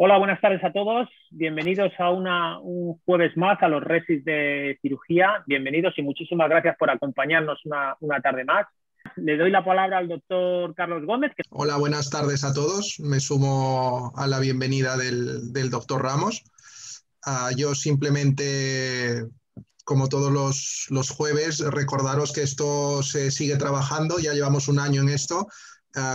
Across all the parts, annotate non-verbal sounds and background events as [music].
Hola, buenas tardes a todos. Bienvenidos a una, un jueves más a los Resis de Cirugía. Bienvenidos y muchísimas gracias por acompañarnos una, tarde más. Le doy la palabra al doctor Carlos Gómez. Hola, buenas tardes a todos. Me sumo a la bienvenida del, doctor Ramos. Ah, yo simplemente, como todos los jueves, recordaros que esto se sigue trabajando. Ya llevamos un año en esto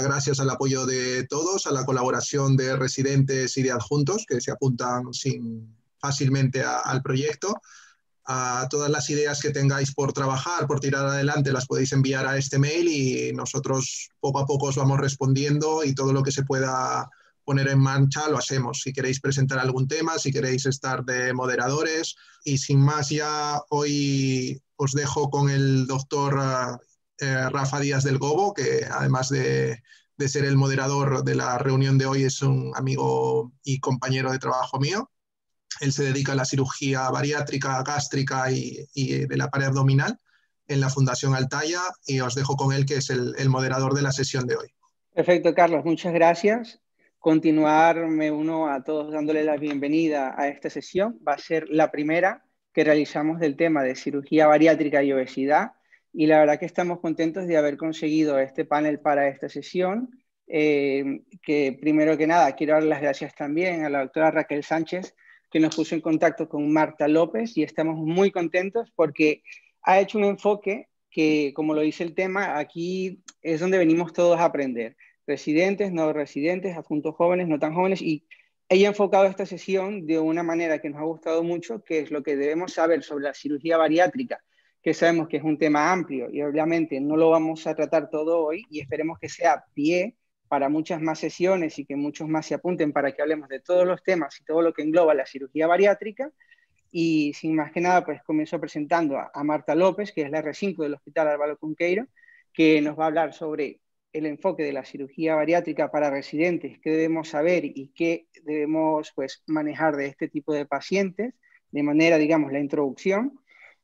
gracias al apoyo de todos, a la colaboración de residentes y de adjuntos que se apuntan sin, fácilmente al proyecto. A todas las ideas que tengáis por trabajar, por tirar adelante, las podéis enviar a este mail y nosotros poco a poco os vamos respondiendo y todo lo que se pueda poner en marcha lo hacemos. Si queréis presentar algún tema, si queréis estar de moderadores y sin más ya hoy os dejo con el doctor eh, eh, Rafa Díaz del Gobo, que además de, ser el moderador de la reunión de hoy, es un amigo y compañero de trabajo mío. Él se dedica a la cirugía bariátrica, gástrica y, de la pared abdominal en la Fundación Altaya y os dejo con él, que es el, moderador de la sesión de hoy. Perfecto, Carlos, muchas gracias. Continuarme uno a todos dándole la bienvenida a esta sesión. Va a ser la primera que realizamos del tema de cirugía bariátrica y obesidad y la verdad que estamos contentos de haber conseguido este panel para esta sesión. Eh, que primero que nada quiero dar las gracias también a la doctora Raquel Sánchez, que nos puso en contacto con Marta López y estamos muy contentos porque ha hecho un enfoque que, como lo dice el tema, aquí es donde venimos todos a aprender, residentes, no residentes, adjuntos jóvenes, no tan jóvenes, y ella ha enfocado esta sesión de una manera que nos ha gustado mucho, que es lo que debemos saber sobre la cirugía bariátrica que sabemos que es un tema amplio y obviamente no lo vamos a tratar todo hoy y esperemos que sea pie para muchas más sesiones y que muchos más se apunten para que hablemos de todos los temas y todo lo que engloba la cirugía bariátrica. Y sin más que nada, pues comienzo presentando a, Marta López, que es la R5 del Hospital Álvaro Conqueiro, que nos va a hablar sobre el enfoque de la cirugía bariátrica para residentes, qué debemos saber y qué debemos pues, manejar de este tipo de pacientes, de manera, digamos, la introducción.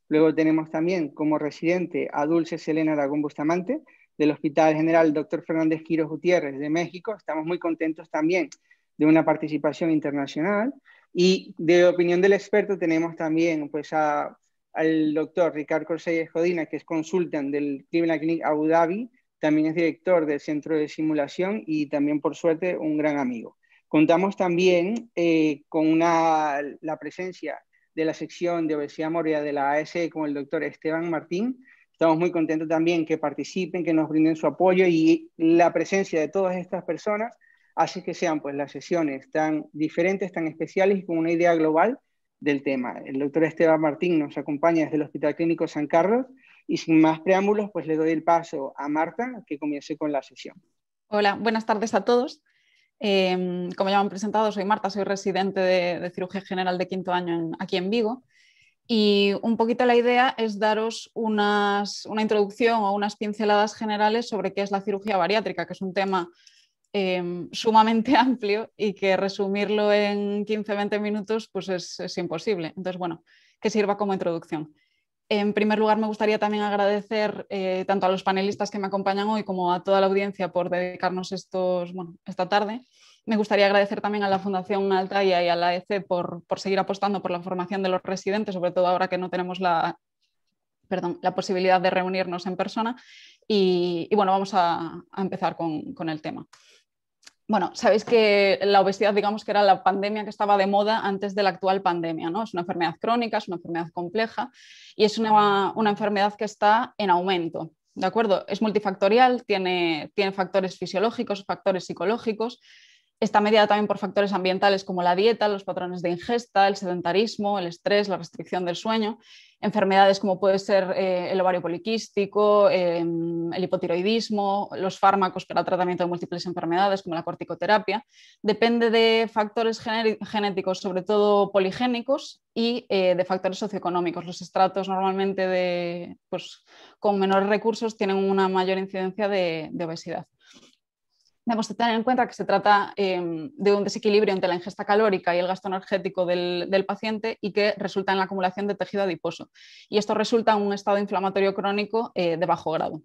Luego tenemos también como residente a Dulce Selena Aragón Bustamante, del Hospital General Dr. Fernández Quiro Gutiérrez de México. Estamos muy contentos también de una participación internacional. Y de opinión del experto tenemos también pues, al doctor Ricardo Corsellas Jodina, que es consultant del Cleveland Clinic Abu Dhabi, también es director del Centro de Simulación y también, por suerte, un gran amigo. Contamos también eh, con la presencia de la sección de obesidad mórbida de la ASE con el doctor Esteban Martín. Estamos muy contentos también que participen, que nos brinden su apoyo y la presencia de todas estas personas hace que sean pues las sesiones tan diferentes, tan especiales y con una idea global del tema. El doctor Esteban Martín nos acompaña desde el Hospital Clínico San Carlos y sin más preámbulos pues le doy el paso a Marta que comience con la sesión. Hola, buenas tardes a todos. Em, como ya me han presentado, soy Marta, soy residente de, cirugía general de quinto año aquí en Vigo. Y un poquito la idea es daros una introducción o unas pinceladas generales sobre qué es la cirugía bariátrica, que es un tema em, sumamente [laughs] amplio y que resumirlo en 15-20 minutos pues es imposible. Entonces, bueno, que sirva como introducción. En primer lugar, me gustaría también agradecer eh, tanto a los panelistas que me acompañan hoy como a toda la audiencia por dedicarnos estos, esta tarde. Me gustaría agradecer también a la Fundación Altaya y a la EC por, seguir apostando por la formación de los residentes, sobre todo ahora que no tenemos la, posibilidad de reunirnos en persona. Y, bueno, vamos a, empezar con el tema bueno, sabéis que la obesidad, digamos que era la pandemia que estaba de moda antes de la actual pandemia, ¿no? Es una enfermedad crónica, es una enfermedad compleja y es una, enfermedad que está en aumento. ¿De acuerdo? Es multifactorial, tiene, tiene factores fisiológicos, factores psicológicos, Está mediada también por factores ambientales como la dieta, los patrones de ingesta, el sedentarismo, el estrés, la restricción del sueño, enfermedades como puede ser eh, el ovario poliquístico, em, el hipotiroidismo, los fármacos para tratamiento de múltiples enfermedades como la corticoterapia. Depende de factores genéticos, sobre todo poligénicos, y eh, de factores socioeconómicos. Los estratos normalmente de, pues, con menores recursos tienen una mayor incidencia de obesidad debemos tener en cuenta que se trata em, de un desequilibrio entre la ingesta calórica y el gasto energético del, paciente y que resulta en la acumulación de tejido adiposo. Y esto resulta en un estado inflamatorio crónico eh, de bajo grado.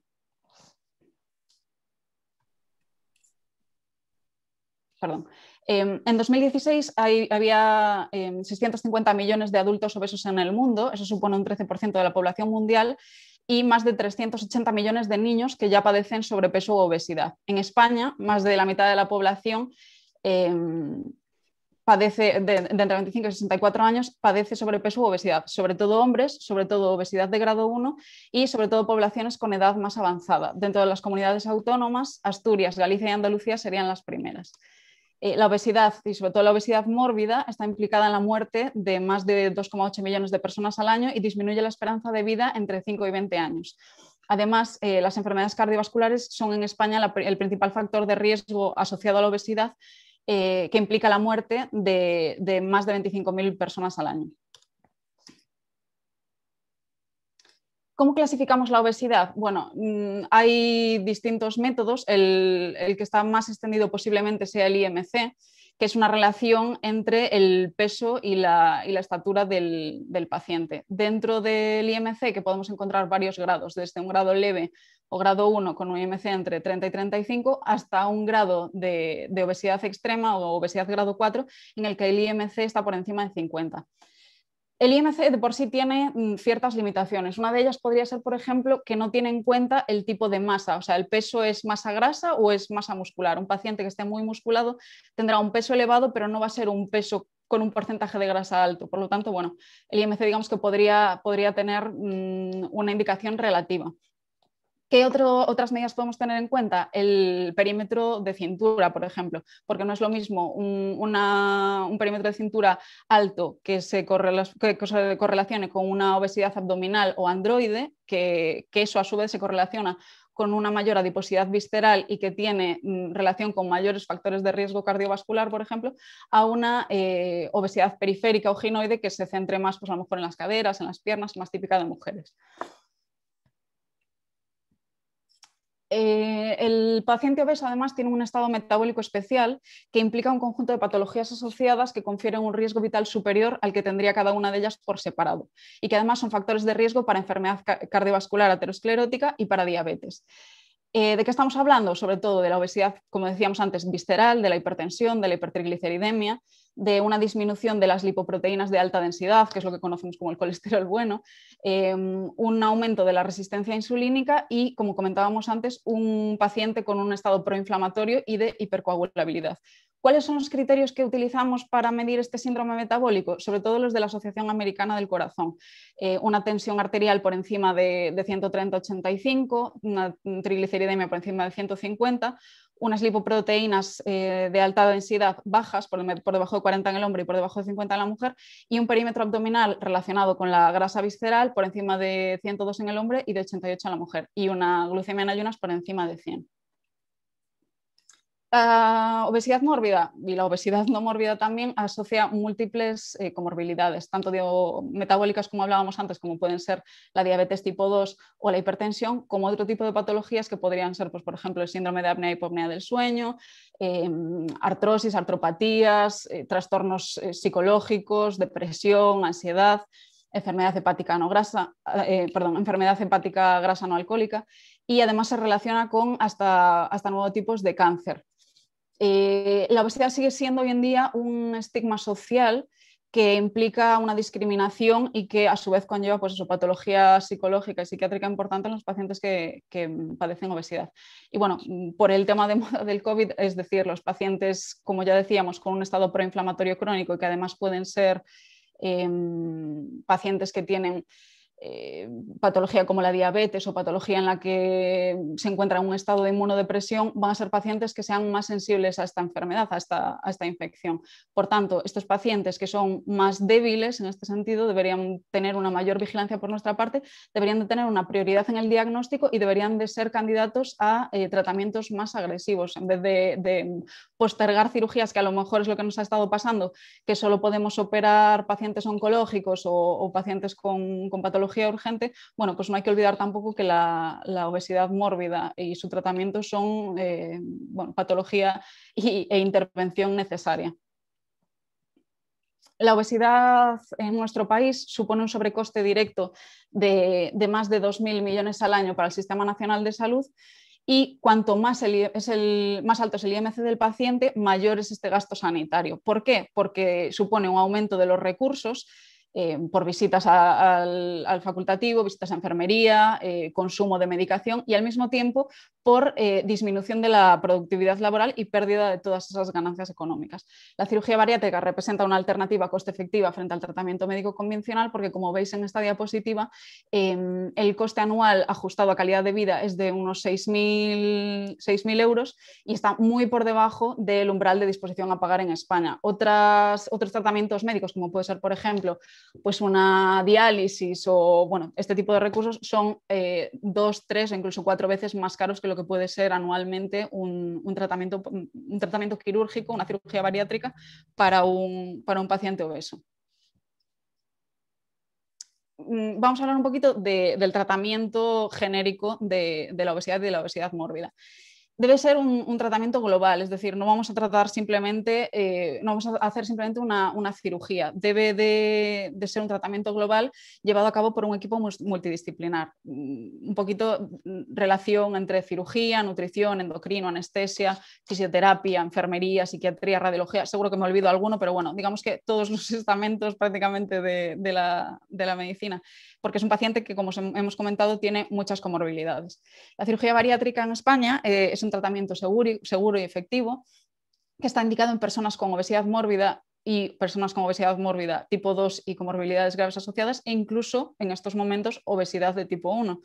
Em, en 2016 había 650 em, millones de adultos obesos en el mundo, eso supone un 13% de la población mundial, y más de 380 millones de niños que ya padecen sobrepeso u obesidad. En España, más de la mitad de la población em, padece, de, de, entre 25 y 64 años padece sobrepeso u obesidad, sobre todo hombres, sobre todo obesidad de grado 1 y sobre todo poblaciones con edad más avanzada. Dentro de las comunidades autónomas, Asturias, Galicia y Andalucía serían las primeras. Eh, la obesidad, y sobre todo la obesidad mórbida, está implicada en la muerte de más de 2,8 millones de personas al año y disminuye la esperanza de vida entre 5 y 20 años. Además, eh, las enfermedades cardiovasculares son en España el principal factor de riesgo asociado a la obesidad, eh, que implica la muerte de, de más de 25.000 personas al año. ¿Cómo clasificamos la obesidad? Bueno, mm, hay distintos métodos. El, que está más extendido posiblemente sea el IMC, que es una relación entre el peso y la, estatura del, paciente. Dentro del IMC, que podemos encontrar varios grados, desde un grado leve o grado 1 con un IMC entre 30 y 35, hasta un grado de, de obesidad extrema o obesidad grado 4, en el que el IMC está por encima de 50. El IMC de por sí tiene mm, ciertas limitaciones. Una de ellas podría ser, por ejemplo, que no tiene en cuenta el tipo de masa, o sea, el peso es masa grasa o es masa muscular. Un paciente que esté muy musculado tendrá un peso elevado, pero no va a ser un peso con un porcentaje de grasa alto. Por lo tanto, bueno, el IMC digamos que podría, tener mm, una indicación relativa. ¿Qué otras medidas podemos tener en cuenta? El perímetro de cintura, por ejemplo, porque no es lo mismo un, perímetro de cintura alto que se, correlacione con una obesidad abdominal o androide, que, eso a su vez se correlaciona con una mayor adiposidad visceral y que tiene mm, relación con mayores factores de riesgo cardiovascular, por ejemplo, a una eh, obesidad periférica o ginoide que se centre más, pues a en las caderas, en las piernas, más típica de mujeres. Eh, el paciente obeso además tiene un estado metabólico especial que implica un conjunto de patologías asociadas que confieren un riesgo vital superior al que tendría cada una de ellas por separado y que además son factores de riesgo para enfermedad cardiovascular aterosclerótica y para diabetes. Eh, ¿De qué estamos hablando? Sobre todo de la obesidad, como decíamos antes, visceral, de la hipertensión, de la hipertrigliceridemia, de una disminución de las lipoproteínas de alta densidad, que es lo que conocemos como el colesterol bueno, em, un aumento de la resistencia insulínica y, como comentábamos antes, un paciente con un estado proinflamatorio y de hipercoagulabilidad. ¿Cuáles son los criterios que utilizamos para medir este síndrome metabólico? Sobre todo los de la Asociación Americana del Corazón. Eh, una tensión arterial por encima de, de 130-85, una trigliceridemia por encima de 150, unas lipoproteínas eh, de alta densidad bajas, por, por, debajo de 40 en el hombre y por debajo de 50 en la mujer, y un perímetro abdominal relacionado con la grasa visceral por encima de 102 en el hombre y de 88 en la mujer, y una glucemia en ayunas por encima de 100. La ah, obesidad mórbida y la obesidad no mórbida también asocia múltiples eh, comorbilidades, tanto metabólicas como hablábamos antes, como pueden ser la diabetes tipo 2 o la hipertensión, como otro tipo de patologías que podrían ser, pues, por ejemplo, el síndrome de apnea y hipopnea del sueño, em, artrosis, artropatías, eh, trastornos eh, psicológicos, depresión, ansiedad enfermedad hepática no grasa, perdón, enfermedad hepática grasa no alcohólica y además se relaciona con hasta, hasta nuevos tipos de cáncer. Eh, la obesidad sigue siendo hoy en día un estigma social que implica una discriminación y que a su vez conlleva pues, patología psicológica y psiquiátrica importante en los pacientes que, padecen obesidad. Y bueno, por el tema del COVID, es decir, los pacientes, como ya decíamos, con un estado proinflamatorio crónico y que además pueden ser em, pacientes que tienen eh, patología como la diabetes o patología en la que se encuentra un estado de inmunodepresión, van a ser pacientes que sean más sensibles a esta enfermedad, a esta, infección. Por tanto, estos pacientes que son más débiles en este sentido deberían tener una mayor vigilancia por nuestra parte, deberían tener una prioridad en el diagnóstico y deberían de ser candidatos a eh, tratamientos más agresivos en vez de, postergar cirugías, que a lo mejor es lo que nos ha estado pasando, que solo podemos operar pacientes oncológicos o, pacientes con, con patologías urgente, bueno, pues no hay que olvidar tampoco que la, obesidad mórbida y su tratamiento son eh, patología e intervención necesaria. La obesidad en nuestro país supone un sobrecoste directo de, más de 2.000 millones al año para el Sistema Nacional de Salud y cuanto más, más alto es el IMC del paciente, mayor es este gasto sanitario. ¿Por qué? Porque supone un aumento de los recursos eh, por visitas al, facultativo, visitas a enfermería, eh, consumo de medicación y al mismo tiempo por eh, disminución de la productividad laboral y pérdida de todas esas ganancias económicas. La cirugía bariátrica representa una alternativa coste efectiva frente al tratamiento médico convencional porque como veis en esta diapositiva, em, el coste anual ajustado a calidad de vida es de unos 6.000 euros y está muy por debajo del umbral de disposición a pagar en España. otros tratamientos médicos, como puede ser, por ejemplo, pues una diálisis o bueno, este tipo de recursos son eh, dos, tres o incluso cuatro veces más caros que lo que puede ser anualmente un, tratamiento, quirúrgico, una cirugía bariátrica para un, paciente obeso mm, vamos a hablar un poquito del tratamiento genérico de, la obesidad y de la obesidad mórbida debe ser un, tratamiento global, es decir, no vamos a tratar simplemente, eh, no vamos a hacer simplemente una, cirugía, debe de, ser un tratamiento global llevado a cabo por un equipo multidisciplinar, mm, un poquito mm, relación entre cirugía, nutrición, endocrino, anestesia, fisioterapia, enfermería, psiquiatría, radiología, seguro que me olvido alguno, pero bueno, digamos que todos los [laughs] estamentos prácticamente de la medicina porque es un paciente que, como hemos comentado, tiene muchas comorbilidades. La cirugía bariátrica en España eh, es un tratamiento seguro y, seguro y efectivo que está indicado en personas con obesidad mórbida y personas con obesidad mórbida tipo 2 y comorbilidades graves asociadas e incluso en estos momentos obesidad de tipo 1.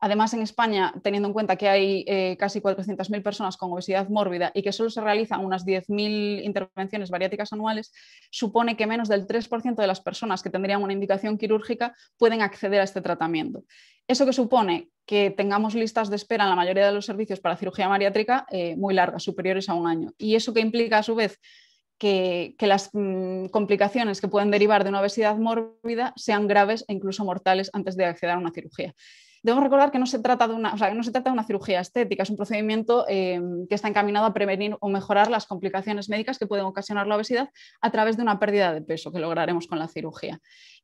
Además, en España, teniendo en cuenta que hay eh, casi 400.000 personas con obesidad mórbida y que solo se realizan unas 10.000 intervenciones bariátricas anuales, supone que menos del 3% de las personas que tendrían una indicación quirúrgica pueden acceder a este tratamiento. Eso que supone que tengamos listas de espera en la mayoría de los servicios para cirugía bariátrica eh, muy largas, superiores a un año. Y eso que implica, a su vez, que, las mm, complicaciones que pueden derivar de una obesidad mórbida sean graves e incluso mortales antes de acceder a una cirugía. Debemos recordar que no se trata de una, cirugía estética, es un procedimiento eh, que está encaminado a prevenir o mejorar las complicaciones médicas que pueden ocasionar la obesidad a través de una pérdida de peso que lograremos con la cirugía.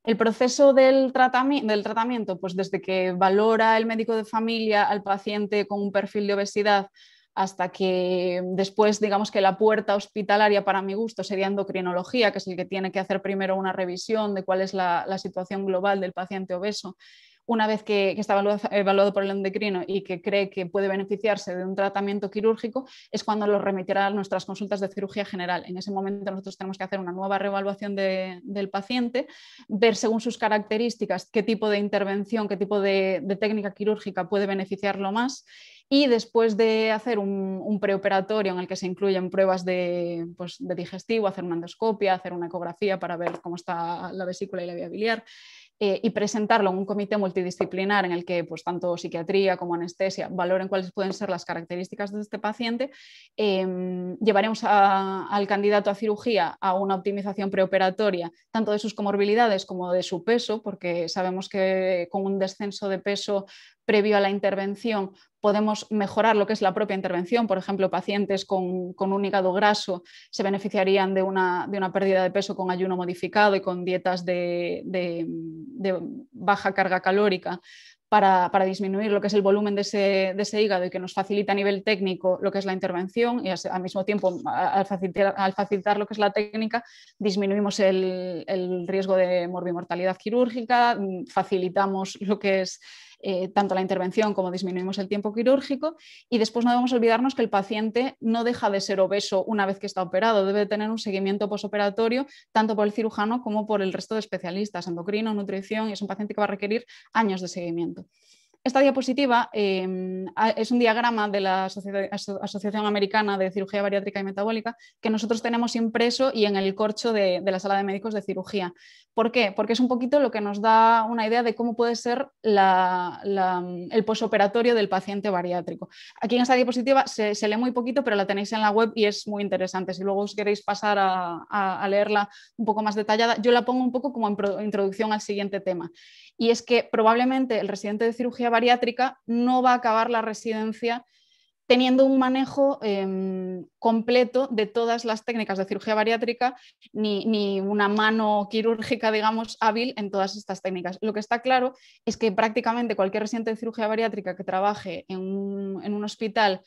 El proceso del, tratamiento, pues desde que valora el médico de familia al paciente con un perfil de obesidad, hasta que después, digamos que la puerta hospitalaria para mi gusto sería endocrinología, que es el que tiene que hacer primero una revisión de cuál es la situación global del paciente obeso una vez que, está evaluado, por el endocrino y que cree que puede beneficiarse de un tratamiento quirúrgico, es cuando lo remitirá a nuestras consultas de cirugía general. En ese momento nosotros tenemos que hacer una nueva reevaluación del paciente, ver según sus características qué tipo de intervención, qué tipo de, técnica quirúrgica puede beneficiarlo más y después de hacer un, preoperatorio en el que se incluyen pruebas de, pues, de digestivo, hacer una endoscopia, hacer una ecografía para ver cómo está la vesícula y la vía biliar, eh, y presentarlo en un comité multidisciplinar en el que pues, tanto psiquiatría como anestesia valoren cuáles pueden ser las características de este paciente, em, llevaremos al candidato a cirugía a una optimización preoperatoria, tanto de sus comorbilidades como de su peso, porque sabemos que con un descenso de peso previo a la intervención podemos mejorar lo que es la propia intervención. Por ejemplo, pacientes con, un hígado graso se beneficiarían de una, de una, pérdida de peso con ayuno modificado y con dietas de, baja carga calórica. Para, disminuir lo que es el volumen de ese, hígado y que nos facilita a nivel técnico lo que es la intervención y al mismo tiempo al facilitar, al facilitar lo que es la técnica disminuimos el, el riesgo de morbimortalidad quirúrgica, mm, facilitamos lo que es eh, tanto la intervención como disminuimos el tiempo quirúrgico. Y después no debemos olvidarnos que el paciente no deja de ser obeso una vez que está operado, debe tener un seguimiento posoperatorio tanto por el cirujano como por el resto de especialistas, endocrino, nutrición, y es un paciente que va a requerir años de seguimiento. Esta diapositiva em, es un diagrama de la Asociación Americana de Cirugía Bariátrica y Metabólica que nosotros tenemos impreso y en el corcho de, la sala de médicos de cirugía. ¿Por qué? Porque es un poquito lo que nos da una idea de cómo puede ser el posoperatorio del paciente bariátrico. Aquí en esta diapositiva se, lee muy poquito, pero la tenéis en la web y es muy interesante. Si luego os queréis pasar a, a leerla un poco más detallada, yo la pongo un poco como introducción al siguiente tema y es que probablemente el residente de cirugía bariátrica no va a acabar la residencia teniendo un manejo em, completo de todas las técnicas de cirugía bariátrica, ni, una mano quirúrgica, digamos, hábil en todas estas técnicas. Lo que está claro es que prácticamente cualquier residente de cirugía bariátrica que trabaje en un, en un hospital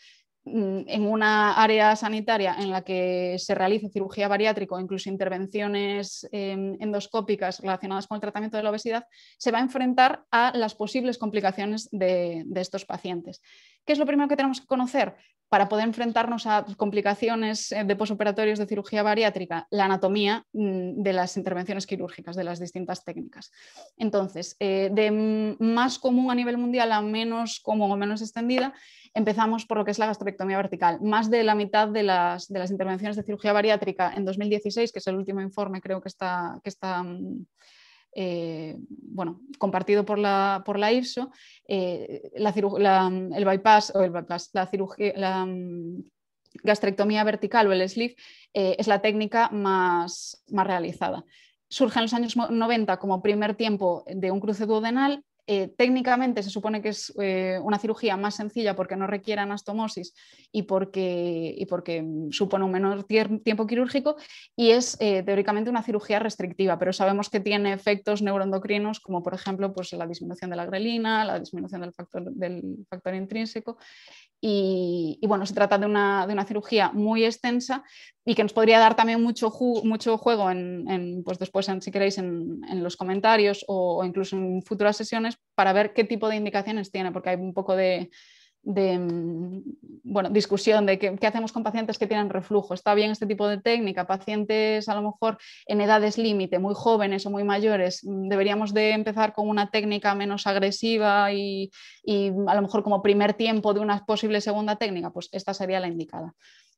Mm, en una área sanitaria en la que se realiza cirugía bariátrica o incluso intervenciones em, endoscópicas relacionadas con el tratamiento de la obesidad, se va a enfrentar a las posibles complicaciones de estos pacientes. ¿Qué es lo primero que tenemos que conocer para poder enfrentarnos a complicaciones eh, de posoperatorios de cirugía bariátrica? La anatomía mm, de las intervenciones quirúrgicas, de las distintas técnicas. Entonces, eh, de más común a nivel mundial a menos común o menos extendida, empezamos por lo que es la gastrectomía vertical. Más de la mitad de las, intervenciones de cirugía bariátrica en 2016, que es el último informe creo que está... Que está mm, eh, bueno, compartido por la, por la eh, mm, el bypass o el bypass, la cirugía, mm, gastrectomía vertical o el sleeve eh, es la técnica más, más realizada. Surge en los años 90 como primer tiempo de un cruce duodenal eh, técnicamente se supone que es eh, una cirugía más sencilla porque no requiere anastomosis y porque, mm, supone un menor tiempo quirúrgico y es eh, teóricamente una cirugía restrictiva, pero sabemos que tiene efectos neuroendocrinos como por ejemplo pues, la disminución de la grelina, la disminución del factor, del factor intrínseco y, bueno, se trata de una, de una cirugía muy extensa y que nos podría dar también mucho, juego en, pues después, si queréis, en, los comentarios o, incluso en futuras sesiones para ver qué tipo de indicaciones tiene, porque hay un poco de, mm, discusión de qué, hacemos con pacientes que tienen reflujo. ¿Está bien este tipo de técnica? Pacientes a lo mejor en edades límite, muy jóvenes o muy mayores, mm, deberíamos de empezar con una técnica menos agresiva y a lo mejor como primer tiempo de una posible segunda técnica, pues esta sería la indicada.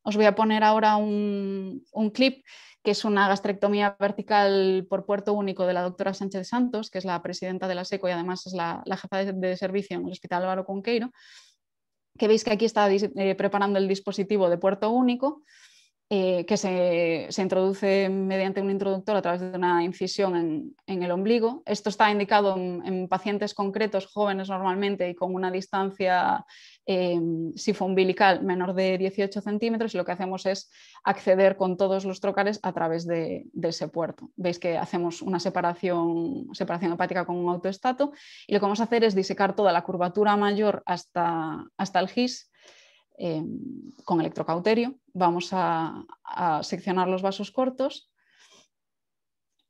Os voy a poner ahora un, clip que es una gastrectomía vertical por puerto único de la doctora Sánchez Santos, que es la presidenta de la SECO y además es la, jefa de, servicio en el Hospital Álvaro Conqueiro, que veis que aquí está eh, preparando el dispositivo de puerto único, eh, que se, introduce mediante un introductor a través de una incisión en, el ombligo. Esto está indicado en, pacientes concretos, jóvenes normalmente y con una distancia eh, umbilical menor de 18 centímetros y lo que hacemos es acceder con todos los trocares a través de, ese puerto. Veis que hacemos una separación, separación hepática con un autoestato y lo que vamos a hacer es disecar toda la curvatura mayor hasta, el GIS em, con electrocauterio. Vamos a seccionar los vasos cortos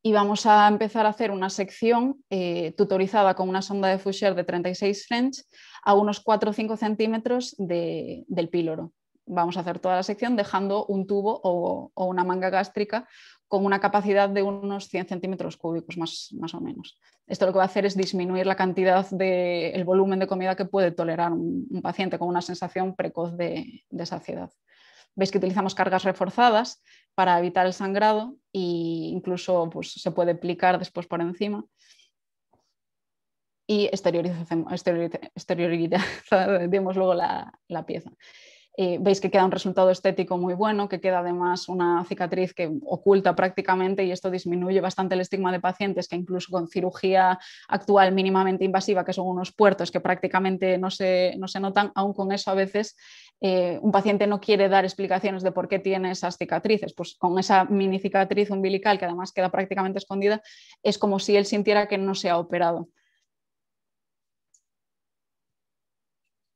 y vamos a empezar a hacer una sección eh, tutorizada con una sonda de Foucher de 36 French a unos 4 o 5 centímetros del píloro. Vamos a hacer toda la sección dejando un tubo o, una manga gástrica con una capacidad de unos 100 centímetros cúbicos más, o menos. Esto lo que va a hacer es disminuir la cantidad del de, volumen de comida que puede tolerar un, paciente con una sensación precoz de saciedad. Veis que utilizamos cargas reforzadas para evitar el sangrado e incluso pues, se puede aplicar después por encima. Y [laughs] exteriorizamos luego la pieza. Eh, veis que queda un resultado estético muy bueno, que queda además una cicatriz que oculta prácticamente y esto disminuye bastante el estigma de pacientes que incluso con cirugía actual mínimamente invasiva, que son unos puertos que prácticamente no se, notan, aún con eso a veces eh, un paciente no quiere dar explicaciones de por qué tiene esas cicatrices. Pues con esa mini cicatriz umbilical que además queda prácticamente escondida, es como si él sintiera que no se ha operado.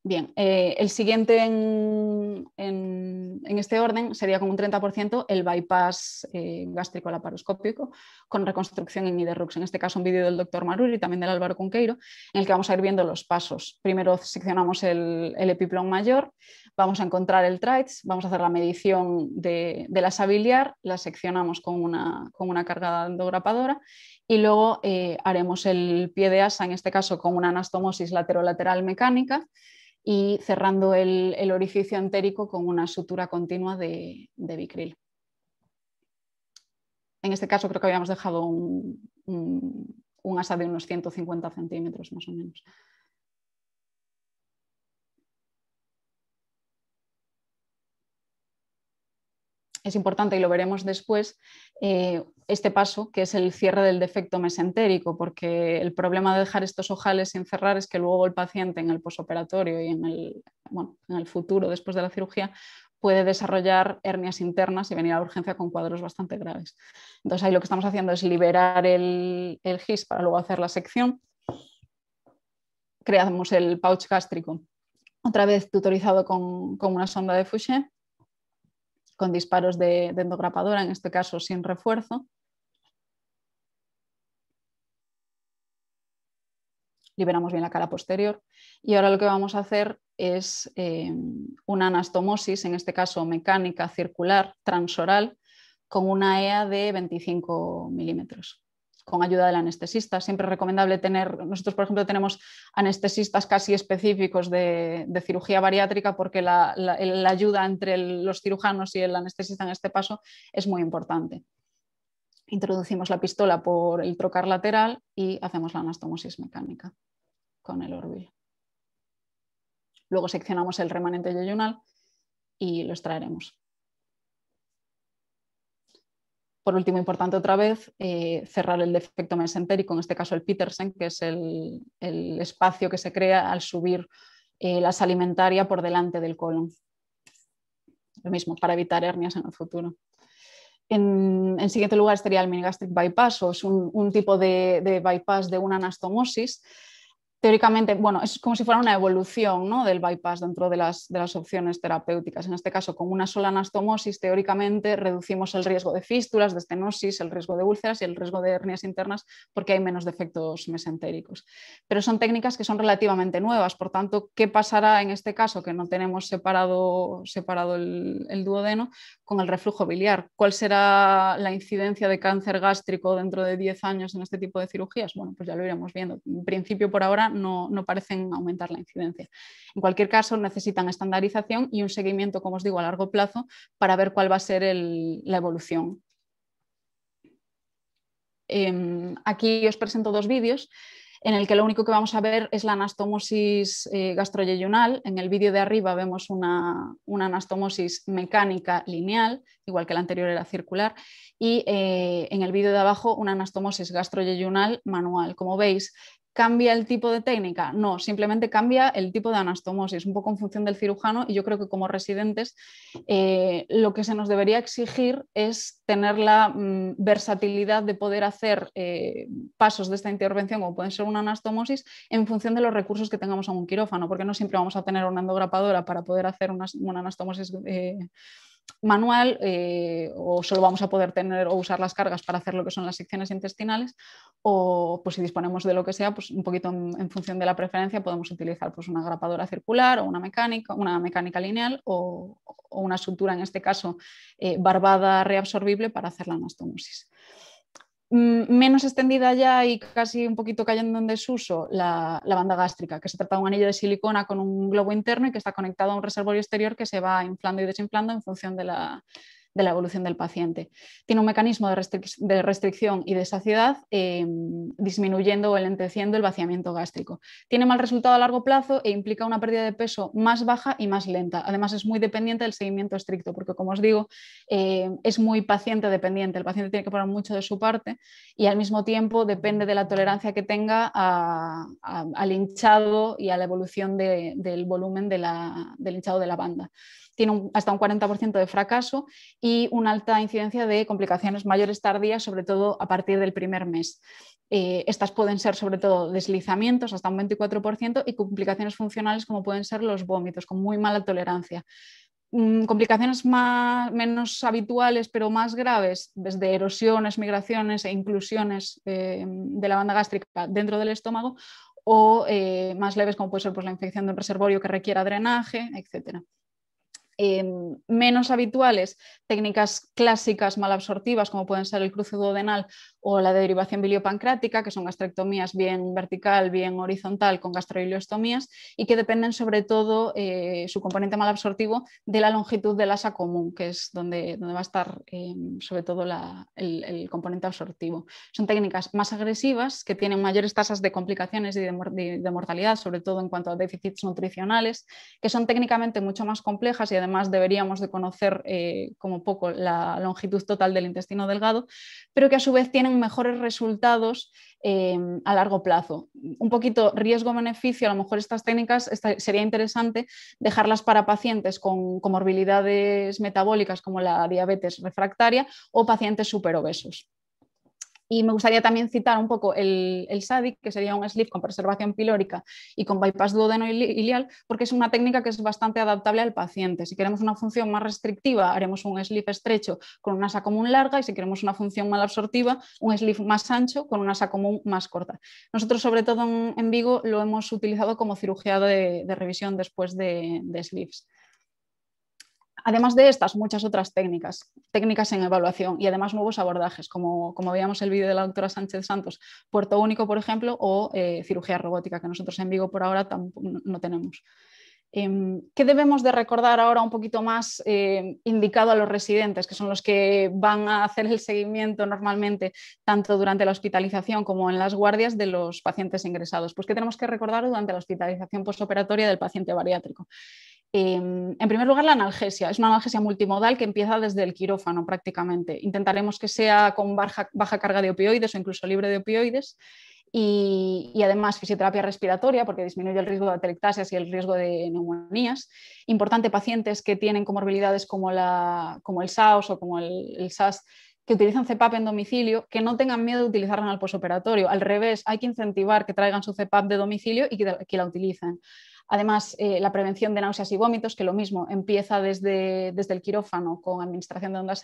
Bien, eh, el siguiente en, este orden sería con un 30% el bypass eh, gástrico laparoscópico con reconstrucción en Iderrux. En este caso, un vídeo del doctor Maruri y también del Álvaro Conqueiro, en el que vamos a ir viendo los pasos. Primero seccionamos el, el epiplón mayor, vamos a encontrar el TRITES, vamos a hacer la medición de, la sabiliar, la seccionamos con una, carga endograpadora y luego eh, haremos el pie de asa, en este caso con una anastomosis laterolateral mecánica y cerrando el, orificio entérico con una sutura continua de, bicril. En este caso creo que habíamos dejado un, un asa de unos 150 centímetros más o menos. es importante y lo veremos después, eh, este paso que es el cierre del defecto mesentérico, porque el problema de dejar estos ojales sin cerrar es que luego el paciente en el posoperatorio y en el, en el futuro, después de la cirugía, puede desarrollar hernias internas y venir a urgencia con cuadros bastante graves. Entonces ahí lo que estamos haciendo es liberar el, GIS para luego hacer la sección. Creamos el pouch gástrico, otra vez tutorizado con, con una sonda de Fouché con disparos de, endograpadora, en este caso sin refuerzo. Liberamos bien la cara posterior. Y ahora lo que vamos a hacer es eh, una anastomosis, en este caso mecánica, circular, transoral, con una EA de 25 milímetros con ayuda del anestesista. Siempre es recomendable tener, nosotros por ejemplo tenemos anestesistas casi específicos de, cirugía bariátrica porque la, ayuda entre los cirujanos y el anestesista en este paso es muy importante. Introducimos la pistola por el trocar lateral y hacemos la anastomosis mecánica con el orbil. Luego seccionamos el remanente yayunal y lo extraeremos por último, importante otra vez, eh, cerrar el defecto mesentérico, en este caso el Petersen, que es el, espacio que se crea al subir eh, la alimentaria por delante del colon. Lo mismo, para evitar hernias en el futuro. En, siguiente lugar estaría el minigastric bypass, o es un, tipo de bypass de una anastomosis teóricamente, bueno, es como si fuera una evolución del bypass dentro de las, de las, opciones terapéuticas. En este caso, con una sola anastomosis, teóricamente reducimos el riesgo de fístulas, de estenosis, el riesgo de úlceras y el riesgo de hernias internas porque hay menos defectos mesentéricos. Pero son técnicas que son relativamente nuevas, por tanto, ¿qué pasará en este caso que no tenemos separado, separado el, el duodeno con el reflujo biliar? ¿Cuál será la incidencia de cáncer gástrico dentro de 10 años en este tipo de cirugías? Bueno, pues ya lo iremos viendo. En principio, por ahora, no, parecen aumentar la incidencia. En cualquier caso, necesitan estandarización y un seguimiento, como os digo, a largo plazo para ver cuál va a ser la evolución. Em, aquí os presento dos vídeos en el que lo único que vamos a ver es la anastomosis eh, gastroyeyunal. En el vídeo de arriba vemos una, anastomosis mecánica lineal, igual que la anterior era circular, y eh, en el vídeo de abajo una anastomosis gastroyeyunal manual. Como veis, ¿Cambia el tipo de técnica? No, simplemente cambia el tipo de anastomosis, un poco en función del cirujano y yo creo que como residentes eh, lo que se nos debería exigir es tener la mm, versatilidad de poder hacer eh, pasos de esta intervención, como pueden ser una anastomosis, en función de los recursos que tengamos a un quirófano, porque no siempre vamos a tener una endograpadora para poder hacer una, anastomosis. Eh, manual eh, o solo vamos a poder tener o usar las cargas para hacer lo que son las secciones intestinales o pues si disponemos de lo que sea, pues un poquito en, función de la preferencia podemos utilizar pues una grapadora circular o una mecánica, una mecánica lineal o, una sutura en este caso eh, barbada reabsorbible para hacer la anastomosis. Mm, menos extendida ya y casi un poquito cayendo en desuso la, banda gástrica, que se trata de un anillo de silicona con un globo interno y que está conectado a un reservorio exterior que se va inflando y desinflando en función de la, de la evolución del paciente. Tiene un mecanismo de, restricción y de saciedad, em, disminuyendo o lenteciendo el vaciamiento gástrico. Tiene mal resultado a largo plazo e implica una pérdida de peso más baja y más lenta. Además, es muy dependiente del seguimiento estricto, porque como os digo, em, es muy paciente dependiente. El paciente tiene que poner mucho de su parte y al mismo tiempo depende de la tolerancia que tenga al hinchado y a la evolución del volumen del hinchado de la banda tiene hasta un 40% de fracaso y una alta incidencia de complicaciones mayores tardías, sobre todo a partir del primer mes. Eh, estas pueden ser sobre todo deslizamientos hasta un 24% y complicaciones funcionales como pueden ser los vómitos con muy mala tolerancia mm, complicaciones más, menos habituales pero más graves, desde erosiones, migraciones e inclusiones eh, de la banda gástrica dentro del estómago, o eh, más leves como puede ser pues, la infección de un reservorio que requiera drenaje, etc. Em, menos habituales, técnicas clásicas malabsortivas como pueden ser el cruce duodenal o la derivación biliopancrática, que son gastrectomías bien vertical, bien horizontal con gastroileostomías y que dependen sobre todo eh, su componente malabsortivo de la longitud del asa común, que es donde, donde va a estar em, sobre todo la, el, componente absortivo. Son técnicas más agresivas que tienen mayores tasas de complicaciones y de, de mortalidad, sobre todo en cuanto a déficits nutricionales, que son técnicamente mucho más complejas y además además deberíamos de conocer eh, como poco la longitud total del intestino delgado, pero que a su vez tienen mejores resultados eh, a largo plazo. Un poquito riesgo-beneficio, a lo mejor estas técnicas sería interesante dejarlas para pacientes con comorbilidades metabólicas como la diabetes refractaria o pacientes superobesos. Y me gustaría también citar un poco el, el SADIC, que sería un sleeve con preservación pilórica y con bypass duodeno-ilial, porque es una técnica que es bastante adaptable al paciente. Si queremos una función más restrictiva, haremos un sleeve estrecho con una asa común larga y si queremos una función mal absortiva, un sleeve más ancho con una asa común más corta. Nosotros, sobre todo en, Vigo, lo hemos utilizado como cirugía de, revisión después de, de sleeves. Además de estas, muchas otras técnicas, técnicas en evaluación y además nuevos abordajes, como, como veíamos el vídeo de la doctora Sánchez Santos, Puerto Único, por ejemplo, o eh, cirugía robótica, que nosotros en Vigo por ahora no tenemos. Em, ¿Qué debemos de recordar ahora un poquito más eh, indicado a los residentes, que son los que van a hacer el seguimiento normalmente, tanto durante la hospitalización como en las guardias de los pacientes ingresados? Pues ¿qué tenemos que recordar durante la hospitalización postoperatoria del paciente bariátrico? Em, en primer lugar, la analgesia. Es una analgesia multimodal que empieza desde el quirófano prácticamente. Intentaremos que sea con baja, carga de opioides o incluso libre de opioides. Y, además fisioterapia respiratoria porque disminuye el riesgo de atelectasias y el riesgo de neumonías. Importante pacientes que tienen comorbilidades como, el SAOS o como el, SAS que utilizan CEPAP en domicilio, que no tengan miedo de utilizarla en el posoperatorio. Al revés, hay que incentivar que traigan su CEPAP de domicilio y que la utilicen. Además, eh, la prevención de náuseas y vómitos, que lo mismo empieza desde, el quirófano con administración de ondas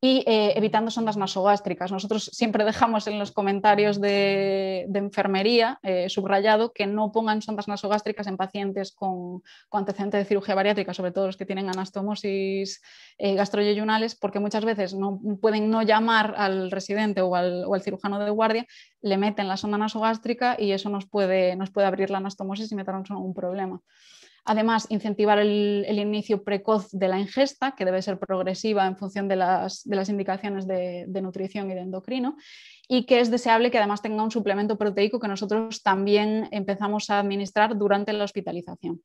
y eh, evitando sondas nasogástricas. Nosotros siempre dejamos en los comentarios de, enfermería eh, subrayado que no pongan sondas nasogástricas en pacientes con, con antecedentes de cirugía bariátrica, sobre todo los que tienen anastomosis eh, gastroyeyunales, porque muchas veces no pueden no llamar al residente o al, cirujano de guardia, le meten la sonda nasogástrica y eso nos puede, nos puede abrir la anastomosis y meternos un problema. Además, incentivar el, inicio precoz de la ingesta, que debe ser progresiva en función de las, indicaciones de, nutrición y de endocrino, y que es deseable que además tenga un suplemento proteico que nosotros también empezamos a administrar durante la hospitalización.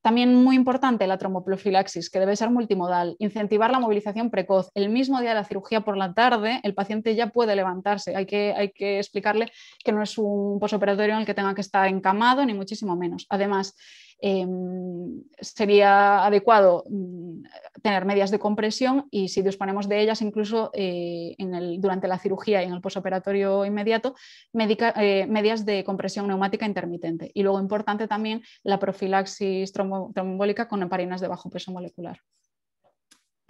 También muy importante la tromoplofilaxis, que debe ser multimodal, incentivar la movilización precoz. El mismo día de la cirugía por la tarde, el paciente ya puede levantarse. Hay que, hay que explicarle que no es un posoperatorio en el que tenga que estar encamado, ni muchísimo menos. Además, Em, sería adecuado mm, tener medias de compresión y si disponemos de ellas incluso eh, durante la cirugía y en el posoperatorio inmediato, eh, medias de compresión neumática intermitente. Y luego importante también la profilaxis trombólica con heparinas de bajo peso molecular.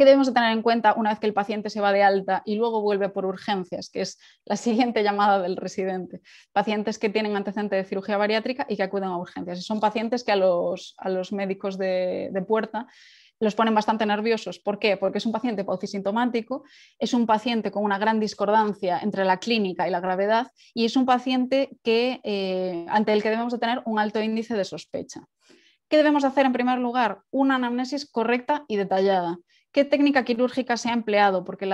¿Qué debemos de tener en cuenta una vez que el paciente se va de alta y luego vuelve por urgencias, que es la siguiente llamada del residente? Pacientes que tienen antecedente de cirugía bariátrica y que acuden a urgencias. son pacientes que a los, médicos de, puerta los ponen bastante nerviosos. ¿Por qué? Porque es un paciente pausisintomático, es un paciente con una gran discordancia entre la clínica y la gravedad y es un paciente eh, ante el que debemos de tener un alto índice de sospecha. ¿Qué debemos hacer en primer lugar? Una anamnesis correcta y detallada qué técnica quirúrgica se ha empleado, porque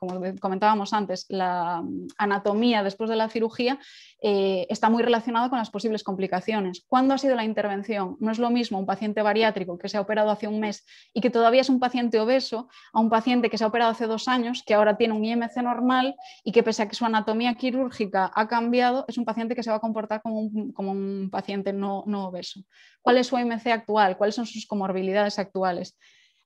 como comentábamos antes, la mm, anatomía después de la cirugía eh, está muy relacionada con las posibles complicaciones. ¿Cuándo ha sido la intervención? No es lo mismo un paciente bariátrico que se ha operado hace un mes y que todavía es un paciente obeso a un paciente que se ha operado hace dos años, que ahora tiene un IMC normal y que pese a que su anatomía quirúrgica ha cambiado, es un paciente que se va a comportar como un, paciente no, no obeso. ¿Cuál es su IMC actual? ¿Cuáles son sus comorbilidades actuales?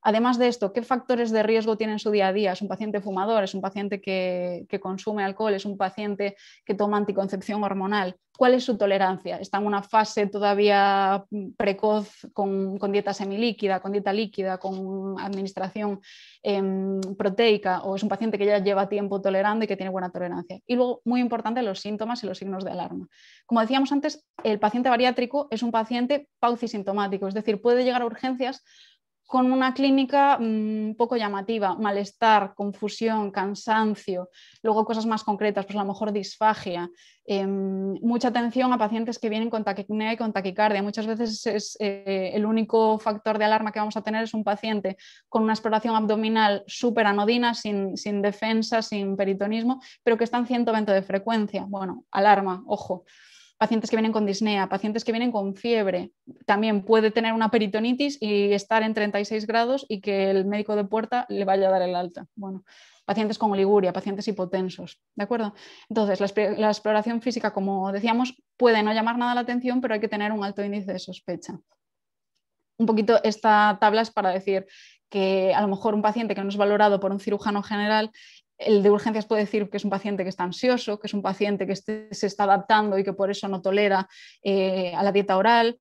Además de esto, ¿qué factores de riesgo tiene en su día a día? ¿Es un paciente fumador? ¿Es un paciente que, consume alcohol? ¿Es un paciente que toma anticoncepción hormonal? ¿Cuál es su tolerancia? ¿Está en una fase todavía precoz con, dieta semilíquida, con dieta líquida, con administración em, proteica? ¿O es un paciente que ya lleva tiempo tolerando y que tiene buena tolerancia? Y luego, muy importante, los síntomas y los signos de alarma. Como decíamos antes, el paciente bariátrico es un paciente paucisintomático, es decir, puede llegar a urgencias con una clínica mm, poco llamativa, malestar, confusión, cansancio, luego cosas más concretas, pues a lo mejor disfagia, em, mucha atención a pacientes que vienen con con taquicardia. Muchas veces es, eh, el único factor de alarma que vamos a tener es un paciente con una exploración abdominal súper anodina, sin, sin defensa, sin peritonismo, pero que está en 120 de frecuencia. Bueno, alarma, ojo pacientes que vienen con disnea, pacientes que vienen con fiebre. También puede tener una peritonitis y estar en 36 grados y que el médico de puerta le vaya a dar el alta. Bueno, pacientes con oliguria, pacientes hipotensos, ¿de acuerdo? Entonces, la, la, exploración física, como decíamos, puede no llamar nada la atención, pero hay que tener un alto índice de sospecha. Un poquito esta tabla es para decir que a lo mejor un paciente que no es valorado por un cirujano general el de urgencias puede decir que es un paciente que está ansioso, que es un paciente que este, se está adaptando y que por eso no tolera eh, a la dieta oral.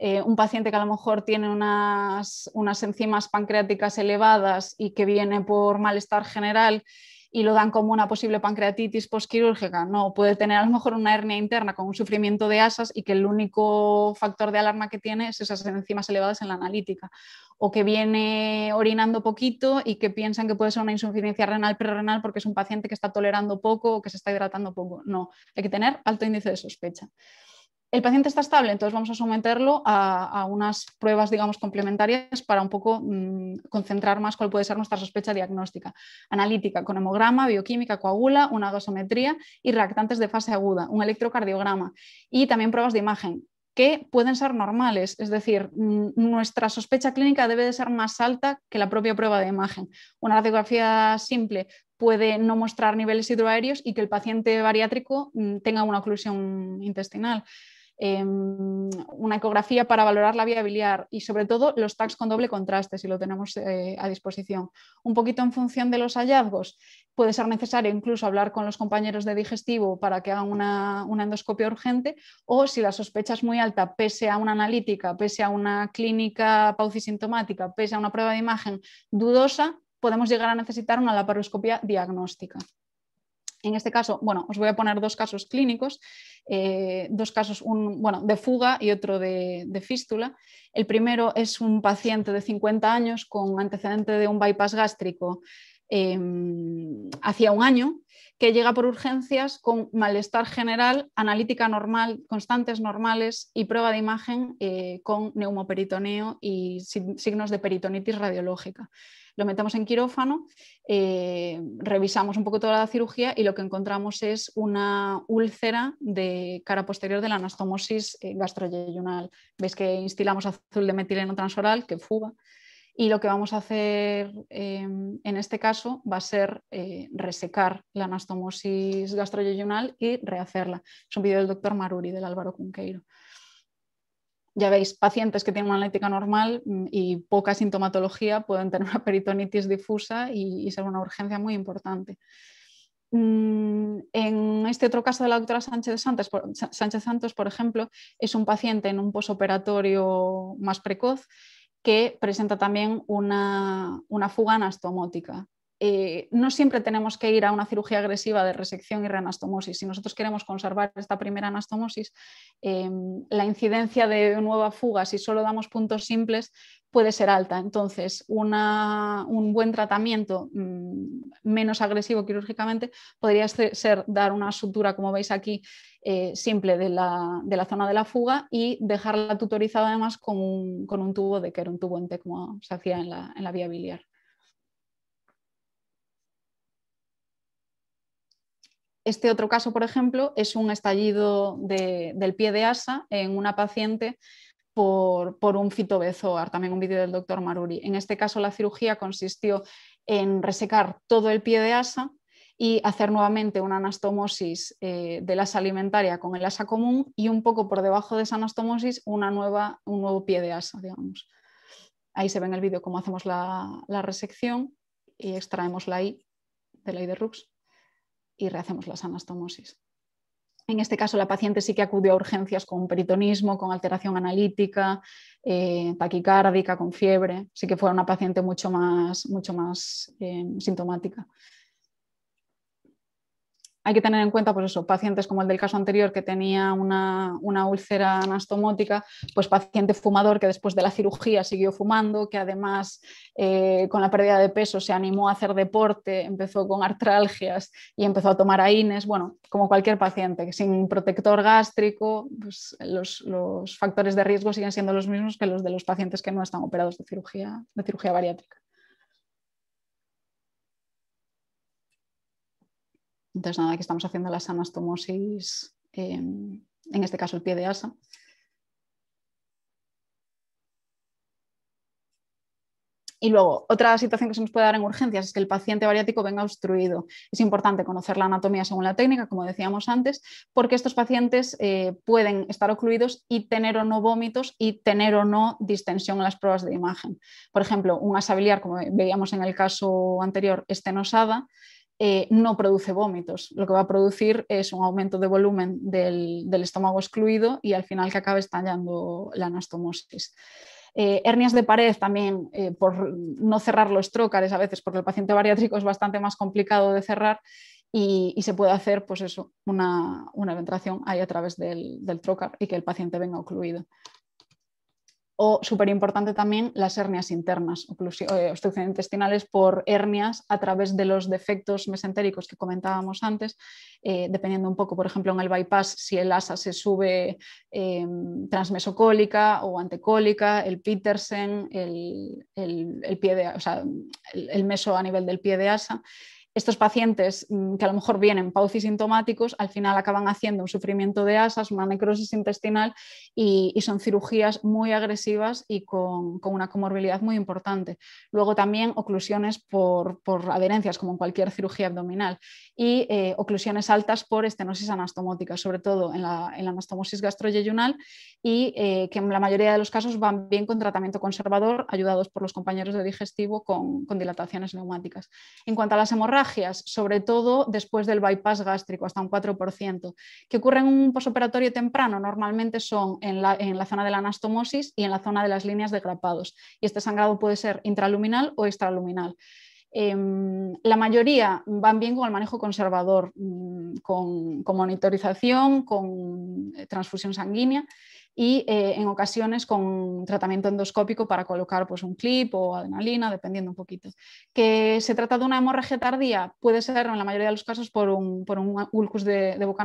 Eh, un paciente que a lo mejor tiene unas, unas enzimas pancreáticas elevadas y que viene por malestar general y lo dan como una posible pancreatitis posquirúrgica. No, puede tener a lo mejor una hernia interna con un sufrimiento de asas y que el único factor de alarma que tiene es esas enzimas elevadas en la analítica. O que viene orinando poquito y que piensan que puede ser una insuficiencia renal prerrenal porque es un paciente que está tolerando poco o que se está hidratando poco. No, hay que tener alto índice de sospecha el paciente está estable, entonces vamos a someterlo a, unas pruebas, digamos, complementarias para un poco mm, concentrar más cuál puede ser nuestra sospecha diagnóstica. Analítica con hemograma, bioquímica, coagula, una gasometría y reactantes de fase aguda, un electrocardiograma y también pruebas de imagen que pueden ser normales, es decir, mm, nuestra sospecha clínica debe de ser más alta que la propia prueba de imagen. Una radiografía simple puede no mostrar niveles hidroaéreos y que el paciente bariátrico mm, tenga una oclusión intestinal. Em, una ecografía para valorar la viabilidad y sobre todo los tags con doble contraste, si lo tenemos eh, a disposición. Un poquito en función de los hallazgos, puede ser necesario incluso hablar con los compañeros de digestivo para que hagan una, una endoscopia urgente o si la sospecha es muy alta, pese a una analítica, pese a una clínica paucisintomática, pese a una prueba de imagen dudosa, podemos llegar a necesitar una laparoscopia diagnóstica. En este caso, bueno, os voy a poner dos casos clínicos, eh, dos casos, de fuga y otro de, fístula. El primero es un paciente de 50 años con antecedente de un bypass gástrico em, hacia un año, que llega por urgencias con malestar general, analítica normal, constantes normales y prueba de imagen eh, con neumoperitoneo y signos de peritonitis radiológica lo metemos en quirófano, eh, revisamos un poco toda la cirugía y lo que encontramos es una úlcera de cara posterior de la anastomosis eh, gastroyeyunal. Veis que instilamos azul de metileno transoral, que fuga. Y lo que vamos a hacer em, en este caso va a ser eh, resecar la anastomosis gastroyeyunal y rehacerla. Es un vídeo del doctor Maruri, del Álvaro Cunqueiro ya veis, pacientes que tienen una analítica normal mm, y poca sintomatología pueden tener una peritonitis difusa y, ser una urgencia muy importante. Mm, en este otro caso de la doctora Sánchez Santos, por, Sánchez Santos, por ejemplo, es un paciente en un posoperatorio más precoz que presenta también una, una fuga anastomótica. Eh, no siempre tenemos que ir a una cirugía agresiva de resección y reanastomosis. Si nosotros queremos conservar esta primera anastomosis, em, la incidencia de nueva fuga, si solo damos puntos simples, puede ser alta. Entonces, un buen tratamiento mm, menos agresivo quirúrgicamente podría ser dar una sutura, como veis aquí, eh, simple de la, zona de la fuga y dejarla tutorizada además con un, tubo de que era un tubo en como se hacía en la vía biliar. Este otro caso, por ejemplo, es un estallido del pie de asa en una paciente por, un fitobezoar, también un vídeo del doctor Maruri. En este caso, la cirugía consistió en resecar todo el pie de asa y hacer nuevamente una anastomosis eh, de del asa alimentaria con el asa común y un poco por debajo de esa anastomosis una nueva, un nuevo pie de asa, digamos. Ahí se ve en el vídeo cómo hacemos la, la resección y extraemos la I de la I de Rux y rehacemos las anastomosis. En este caso, la paciente sí que acudió a urgencias con peritonismo, con alteración analítica, eh, taquicárdica, con fiebre. Sí que fue una paciente mucho más, mucho más eh, sintomática. Hay que tener en cuenta, pues eso, pacientes como el del caso anterior que tenía una, úlcera anastomótica, pues paciente fumador que después de la cirugía siguió fumando, que además eh, con la pérdida de peso se animó a hacer deporte, empezó con artralgias y empezó a tomar AINES, bueno, como cualquier paciente, sin protector gástrico, pues los, los factores de riesgo siguen siendo los mismos que los de los pacientes que no están operados de cirugía, de cirugía bariátrica. Entonces, nada, aquí estamos haciendo las anastomosis, em, en este caso el pie de asa. Y luego, otra situación que se nos puede dar en urgencias es que el paciente bariático venga obstruido. Es importante conocer la anatomía según la técnica, como decíamos antes, porque estos pacientes eh, pueden estar ocluidos y tener o no vómitos y tener o no distensión en las pruebas de imagen. Por ejemplo, un asa como veíamos en el caso anterior, estenosada, eh, no produce vómitos. Lo que va a producir es un aumento de volumen del, estómago excluido y al final que acabe estallando la anastomosis. Eh, hernias de pared también, eh, por no cerrar los trócares a veces, porque el paciente bariátrico es bastante más complicado de cerrar y, se puede hacer pues una, una ventración ahí a través del, del trócar y que el paciente venga ocluido o, súper importante también, las hernias internas, eh, obstrucciones intestinales por hernias a través de los defectos mesentéricos que comentábamos antes, eh, dependiendo un poco, por ejemplo, en el bypass, si el asa se sube em, transmesocólica o antecólica, el Petersen, el, pie el meso a nivel del pie de asa estos pacientes mm, que a lo mejor vienen paucisintomáticos sintomáticos, al final acaban haciendo un sufrimiento de asas, una necrosis intestinal y, son cirugías muy agresivas y con, una comorbilidad muy importante. Luego también oclusiones por, adherencias, como en cualquier cirugía abdominal, y eh, oclusiones altas por estenosis anastomótica, sobre todo en la, anastomosis gastroyeyunal y eh, que en la mayoría de los casos van bien con tratamiento conservador, ayudados por los compañeros de digestivo con, con dilataciones neumáticas. En cuanto a las hemorragias, sobre todo después del bypass gástrico, hasta un 4%, que ocurren en un posoperatorio temprano, normalmente son en la, zona de la anastomosis y en la zona de las líneas de grapados. Y este sangrado puede ser intraluminal o extraluminal. Em, la mayoría van bien con el manejo conservador, mm, con, con monitorización, con eh, transfusión sanguínea y eh, en ocasiones con tratamiento endoscópico para colocar pues, un clip o adrenalina, dependiendo un poquito. Que se trata de una hemorragia tardía, puede ser en la mayoría de los casos por un, por un ulcus de, de boca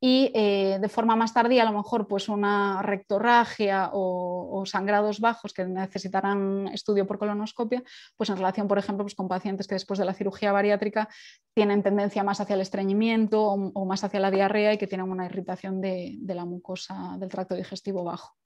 y eh, de forma más tardía a lo mejor pues, una rectorragia o, sangrados bajos que necesitarán estudio por colonoscopia, pues en relación, por ejemplo, pues, con pacientes que después de la cirugía bariátrica tienen tendencia más hacia el estreñimiento o, más hacia la diarrea y que tienen una irritación de, de la mucosa. De tracto digestivo bajo.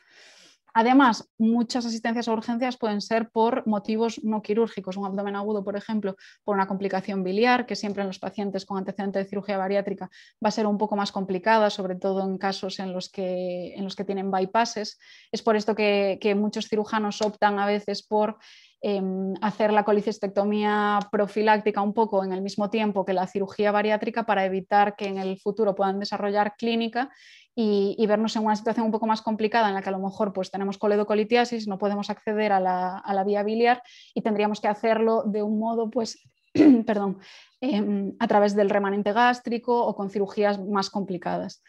Además, muchas asistencias a urgencias pueden ser por motivos no quirúrgicos, un abdomen agudo, por ejemplo, por una complicación biliar, que siempre en los pacientes con antecedente de cirugía bariátrica va a ser un poco más complicada, sobre todo en casos en los que, tienen bypasses. Es por esto que, que muchos cirujanos optan a veces por em, hacer la colicistectomía profiláctica un poco en el mismo tiempo que la cirugía bariátrica para evitar que en el futuro puedan desarrollar clínica y, vernos en una situación un poco más complicada en la que a lo mejor pues, tenemos coledocolitiasis, no podemos acceder a la, vía biliar y tendríamos que hacerlo de un modo pues, [clears throat] perdón, em, a través del remanente gástrico o con cirugías más complicadas.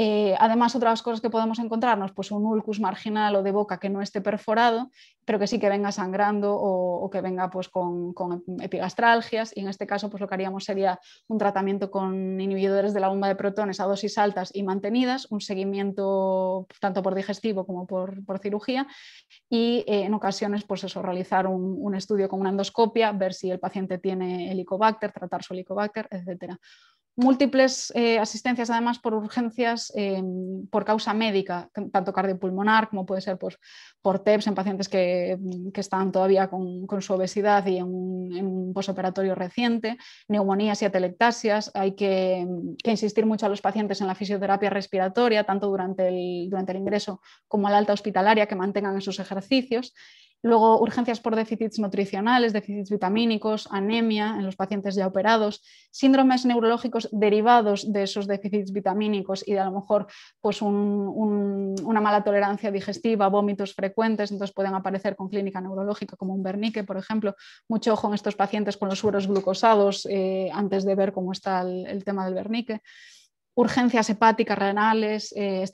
Eh, además, otras cosas que podemos encontrarnos, pues un ulcus marginal o de boca que no esté perforado, pero que sí que venga sangrando o, que venga pues, con, epigastralgias. Y en este caso, pues lo que haríamos sería un tratamiento con inhibidores de la bomba de protones a dosis altas y mantenidas, un seguimiento tanto por digestivo como por, cirugía. Y eh, en ocasiones, pues eso, realizar un, un, estudio con una endoscopia, ver si el paciente tiene helicobacter, tratar su helicobacter, etcétera múltiples eh, asistencias además por urgencias em, por causa médica, tanto cardiopulmonar como puede ser por, por TEPS en pacientes que, están todavía con, su obesidad y en un, posoperatorio reciente, neumonías y atelectasias. Hay em, que, insistir mucho a los pacientes en la fisioterapia respiratoria, tanto durante el, durante el ingreso como a la alta hospitalaria, que mantengan esos sus ejercicios. Luego, urgencias por déficits nutricionales, déficits vitamínicos, anemia en los pacientes ya operados, síndromes neurológicos derivados de esos déficits vitamínicos y de a lo mejor pues una mala tolerancia digestiva, vómitos frecuentes, entonces pueden aparecer con clínica neurológica como un bernique, por ejemplo. Mucho ojo en estos pacientes con los sueros glucosados eh, antes de ver cómo está el, el tema del bernique urgencias hepáticas renales, eh,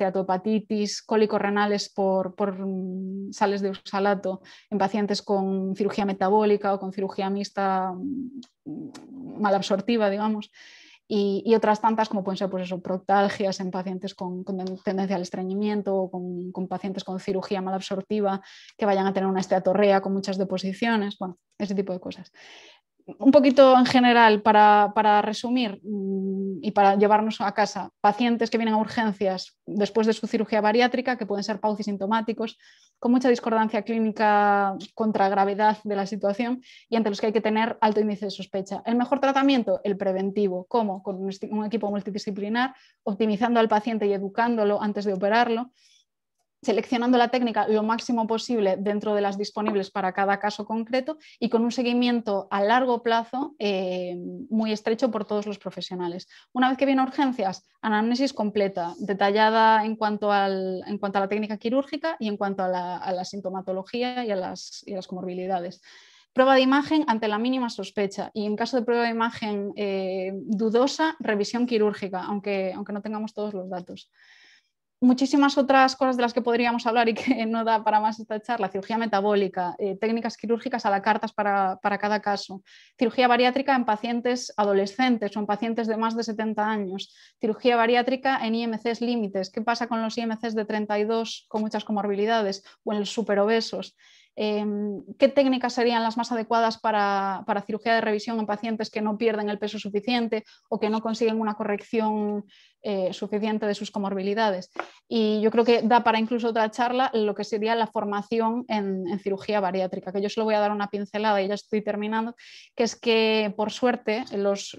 cólicos renales por, mm, sales de oxalato en pacientes con cirugía metabólica o con cirugía mixta mm, malabsortiva, digamos, y, otras tantas como pueden ser pues proctalgias en pacientes con, tendencia al estreñimiento o con, pacientes con cirugía malabsortiva que vayan a tener una esteatorrea con muchas deposiciones, bueno, ese tipo de cosas un poquito en general, para, resumir mm, y para llevarnos a casa, pacientes que vienen a urgencias después de su cirugía bariátrica, que pueden ser paucisintomáticos, sintomáticos, con mucha discordancia clínica contra gravedad de la situación y ante los que hay que tener alto índice de sospecha. El mejor tratamiento, el preventivo. ¿Cómo? Con un equipo multidisciplinar, optimizando al paciente y educándolo antes de operarlo seleccionando la técnica lo máximo posible dentro de las disponibles para cada caso concreto y con un seguimiento a largo plazo eh, muy estrecho por todos los profesionales. Una vez que viene urgencias, anamnesis completa, detallada en cuanto, en cuanto a la técnica quirúrgica y en cuanto a la, sintomatología y a las, comorbilidades prueba de imagen ante la mínima sospecha y en caso de prueba de imagen eh, dudosa, revisión quirúrgica, aunque, aunque no tengamos todos los datos muchísimas otras cosas de las que podríamos hablar y que [laughs] no da para más esta charla, cirugía metabólica, eh, técnicas quirúrgicas a la cartas para, cada caso, cirugía bariátrica en pacientes adolescentes o en pacientes de más de 70 años, cirugía bariátrica en IMCs límites, qué pasa con los IMCs de 32 con muchas comorbilidades o en los superobesos. Em, ¿Qué técnicas serían las más adecuadas para, para cirugía de revisión en pacientes que no pierden el peso suficiente o que no consiguen una corrección eh, suficiente de sus comorbilidades. Y yo creo que da para incluso otra charla lo que sería la formación en, cirugía bariátrica, que yo solo voy a dar una pincelada y ya estoy terminando, que es que por suerte los,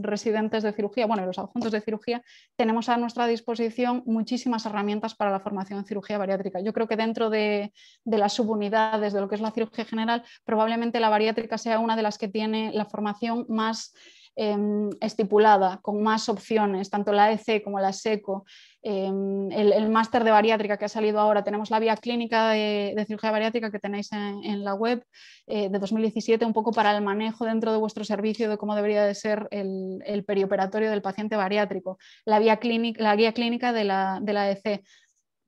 residentes de cirugía, bueno, los adjuntos de cirugía, tenemos a nuestra disposición muchísimas herramientas para la formación en cirugía bariátrica. Yo creo que dentro de, de las subunidades de lo que es la cirugía general, probablemente la bariátrica sea una de las que tiene la formación más Em, estipulada, con más opciones, tanto la EC como la SECO, em, el, máster de bariátrica que ha salido ahora, tenemos la vía clínica de, cirugía bariátrica que tenéis en, la web eh, de 2017, un poco para el manejo dentro de vuestro servicio de cómo debería de ser el, el perioperatorio del paciente bariátrico, la, vía clínica, la guía clínica de la, de la EC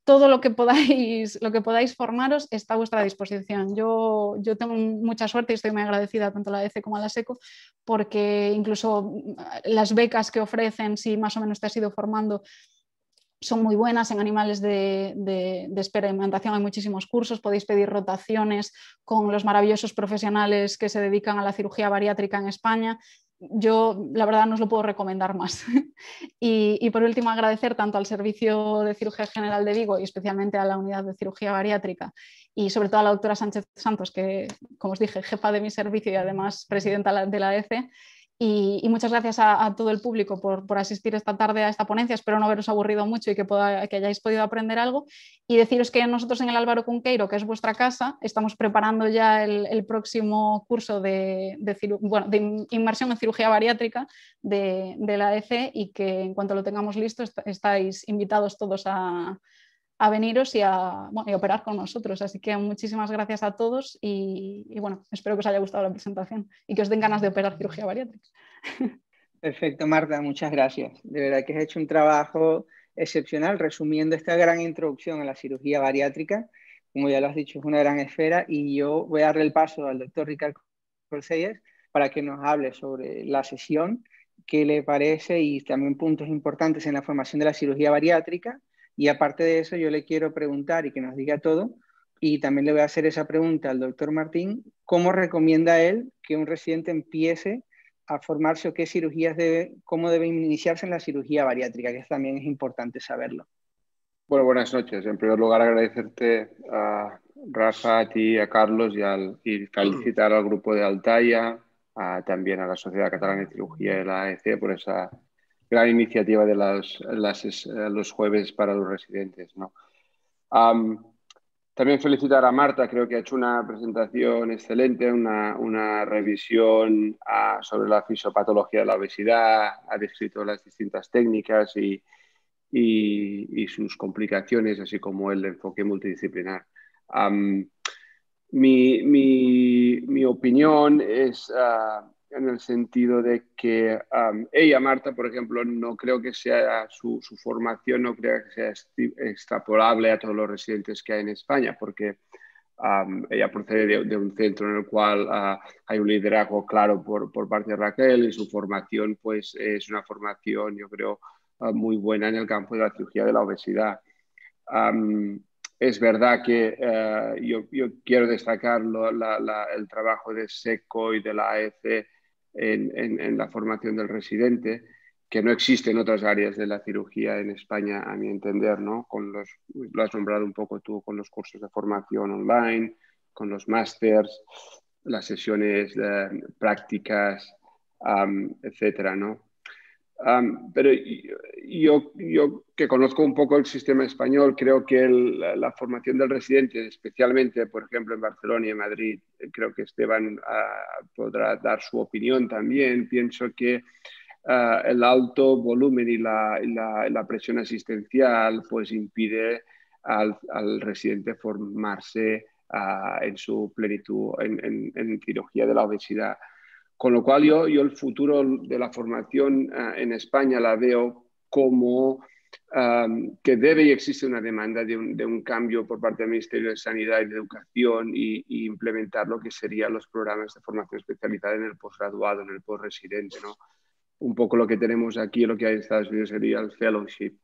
todo lo que podáis, lo que podáis formaros está a vuestra disposición. Yo, yo tengo mucha suerte y estoy muy agradecida tanto a la ECE como a la SECO, porque incluso mm, las becas que ofrecen, si más o menos te has ido formando, son muy buenas en animales de, de, experimentación. Hay muchísimos cursos, podéis pedir rotaciones con los maravillosos profesionales que se dedican a la cirugía bariátrica en España yo la verdad no os lo puedo recomendar más. [laughs] y, por último, agradecer tanto al Servicio de Cirugía General de Vigo y especialmente a la Unidad de Cirugía Bariátrica y sobre todo a la doctora Sánchez Santos, que como os dije, jefa de mi servicio y además presidenta de la ECE, y, muchas gracias a, todo el público por, asistir esta tarde a esta ponencia. Espero no haberos aburrido mucho y que, hayáis podido aprender algo. Y deciros que nosotros en el Álvaro Cunqueiro, que es vuestra casa, estamos preparando ya el, próximo curso de, inmersión en cirugía bariátrica de, la EC y que en cuanto lo tengamos listo estáis invitados todos a, a veniros y a, operar con nosotros. Así que muchísimas gracias a todos y, bueno, espero que os haya gustado la presentación y que os den ganas de operar cirugía bariátrica. Perfecto, Marta, muchas gracias. De verdad que has hecho un trabajo excepcional resumiendo esta gran introducción a la cirugía bariátrica. Como ya lo has dicho, es una gran esfera y yo voy a darle el paso al doctor Ricardo Corsellas para que nos hable sobre la sesión, qué le parece y también puntos importantes en la formación de la cirugía bariátrica y aparte de eso, yo le quiero preguntar y que nos diga todo, y también le voy a hacer esa pregunta al doctor Martín, ¿cómo recomienda él que un residente empiece a formarse o qué cirugías debe, cómo debe iniciarse en la cirugía bariátrica, que también es importante saberlo? Bueno, buenas noches. En primer lugar, agradecerte a Rafa, a ti, a Carlos y, al, felicitar al grupo de Altaya, también a la Sociedad Catalana de Cirugía de la AEC por esa gran iniciativa de las, eh, los jueves para los residentes. ¿no? también felicitar a Marta, creo que ha hecho una presentación excelente, una, una revisión ah, sobre la fisiopatología de la obesidad, ha descrito las distintas técnicas y, y, sus complicaciones, así como el enfoque multidisciplinar. mi, mi, mi, opinión es ah, en el sentido de que ella, Marta, por ejemplo, no creo que sea su, formación, no creo que sea extrapolable a todos los residentes que hay en España, porque ella procede de, un centro en el cual ah, hay un liderazgo claro por, parte de Raquel y su formación pues es una formación, yo creo, ah, muy buena en el campo de la cirugía de la obesidad. es verdad que ah, yo, quiero destacar el trabajo de SECO y de la AEC en, la formación del residente, que no existe en otras áreas de la cirugía en España, a mi entender, ¿no? Con los, lo has nombrado un poco tú, con los cursos de formación online, con los másters, las sesiones eh, prácticas, etc., etcétera, ¿no? pero yo, yo que conozco un poco el sistema español, creo que la formación del residente, especialmente, por ejemplo, en Barcelona y en Madrid, eh, creo que Esteban ah, podrá dar su opinión también. Pienso que ah, el alto volumen y la, presión asistencial pues impide al, residente formarse ah, en su plenitud en, cirugía de la obesidad. Con lo cual yo, yo el futuro de la formación ah, en España la veo como que debe y existe una demanda de un, cambio por parte del Ministerio de Sanidad y de Educación e implementar lo que serían los programas de formación especializada en el posgraduado, en el posresidente. ¿no? Un poco lo que tenemos aquí, lo que hay en Estados Unidos sería el fellowship,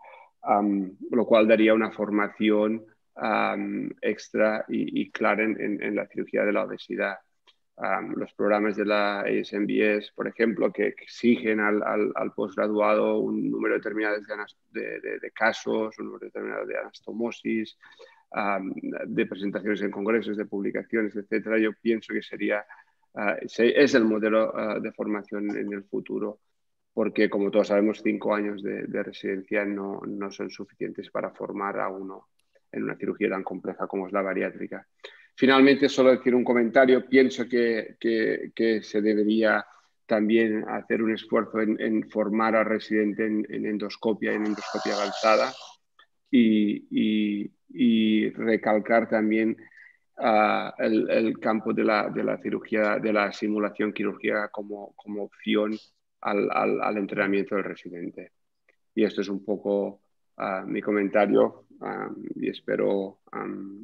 lo cual daría una formación extra y, clara en la cirugía de la obesidad los programas de la ASMBS, por ejemplo, que exigen al, al, posgraduado un número determinado de, de, casos, un número determinado de anastomosis, de presentaciones en congresos, de publicaciones, etcétera, yo pienso que sería, ah, es el modelo ah, de formación en el futuro porque como todos sabemos, cinco años de, de residencia no, no, son suficientes para formar a uno en una cirugía tan compleja como es la bariátrica. Finalmente, solo decir un comentario. Pienso que, se debería también hacer un esfuerzo en, formar al residente en, endoscopia, en endoscopia avanzada y, recalcar también ah, el, campo de la, cirugía, de la simulación quirúrgica como, opción al, entrenamiento del residente. Y esto es un poco ah, mi comentario y espero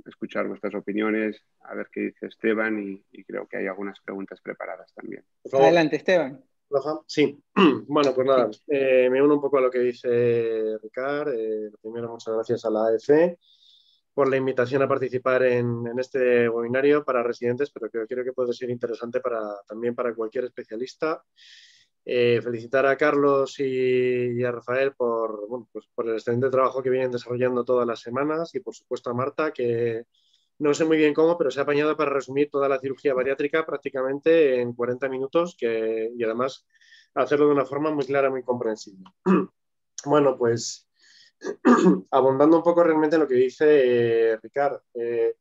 escuchar vuestras opiniones, a ver qué dice Esteban y, creo que hay algunas preguntas preparadas también. Adelante, Esteban. sí. [clears throat] Bueno, pues nada, eh, me uno un poco a lo que dice Ricard. Eh, primero, muchas gracias a la AEC por la invitación a participar en, este webinario para residentes, pero creo, creo que puede ser interesante para, también para cualquier especialista eh, felicitar a Carlos y, a Rafael pues por, el excelente trabajo que vienen desarrollando todas las semanas y por supuesto a Marta, que no sé muy bien cómo, pero se ha apañado para resumir toda la cirugía bariátrica prácticamente en 40 minutos y además hacerlo de una forma muy clara, muy comprensible. [clears throat] bueno, pues [clears throat] abundando un poco realmente en lo que dice eh, Ricardo. Eh,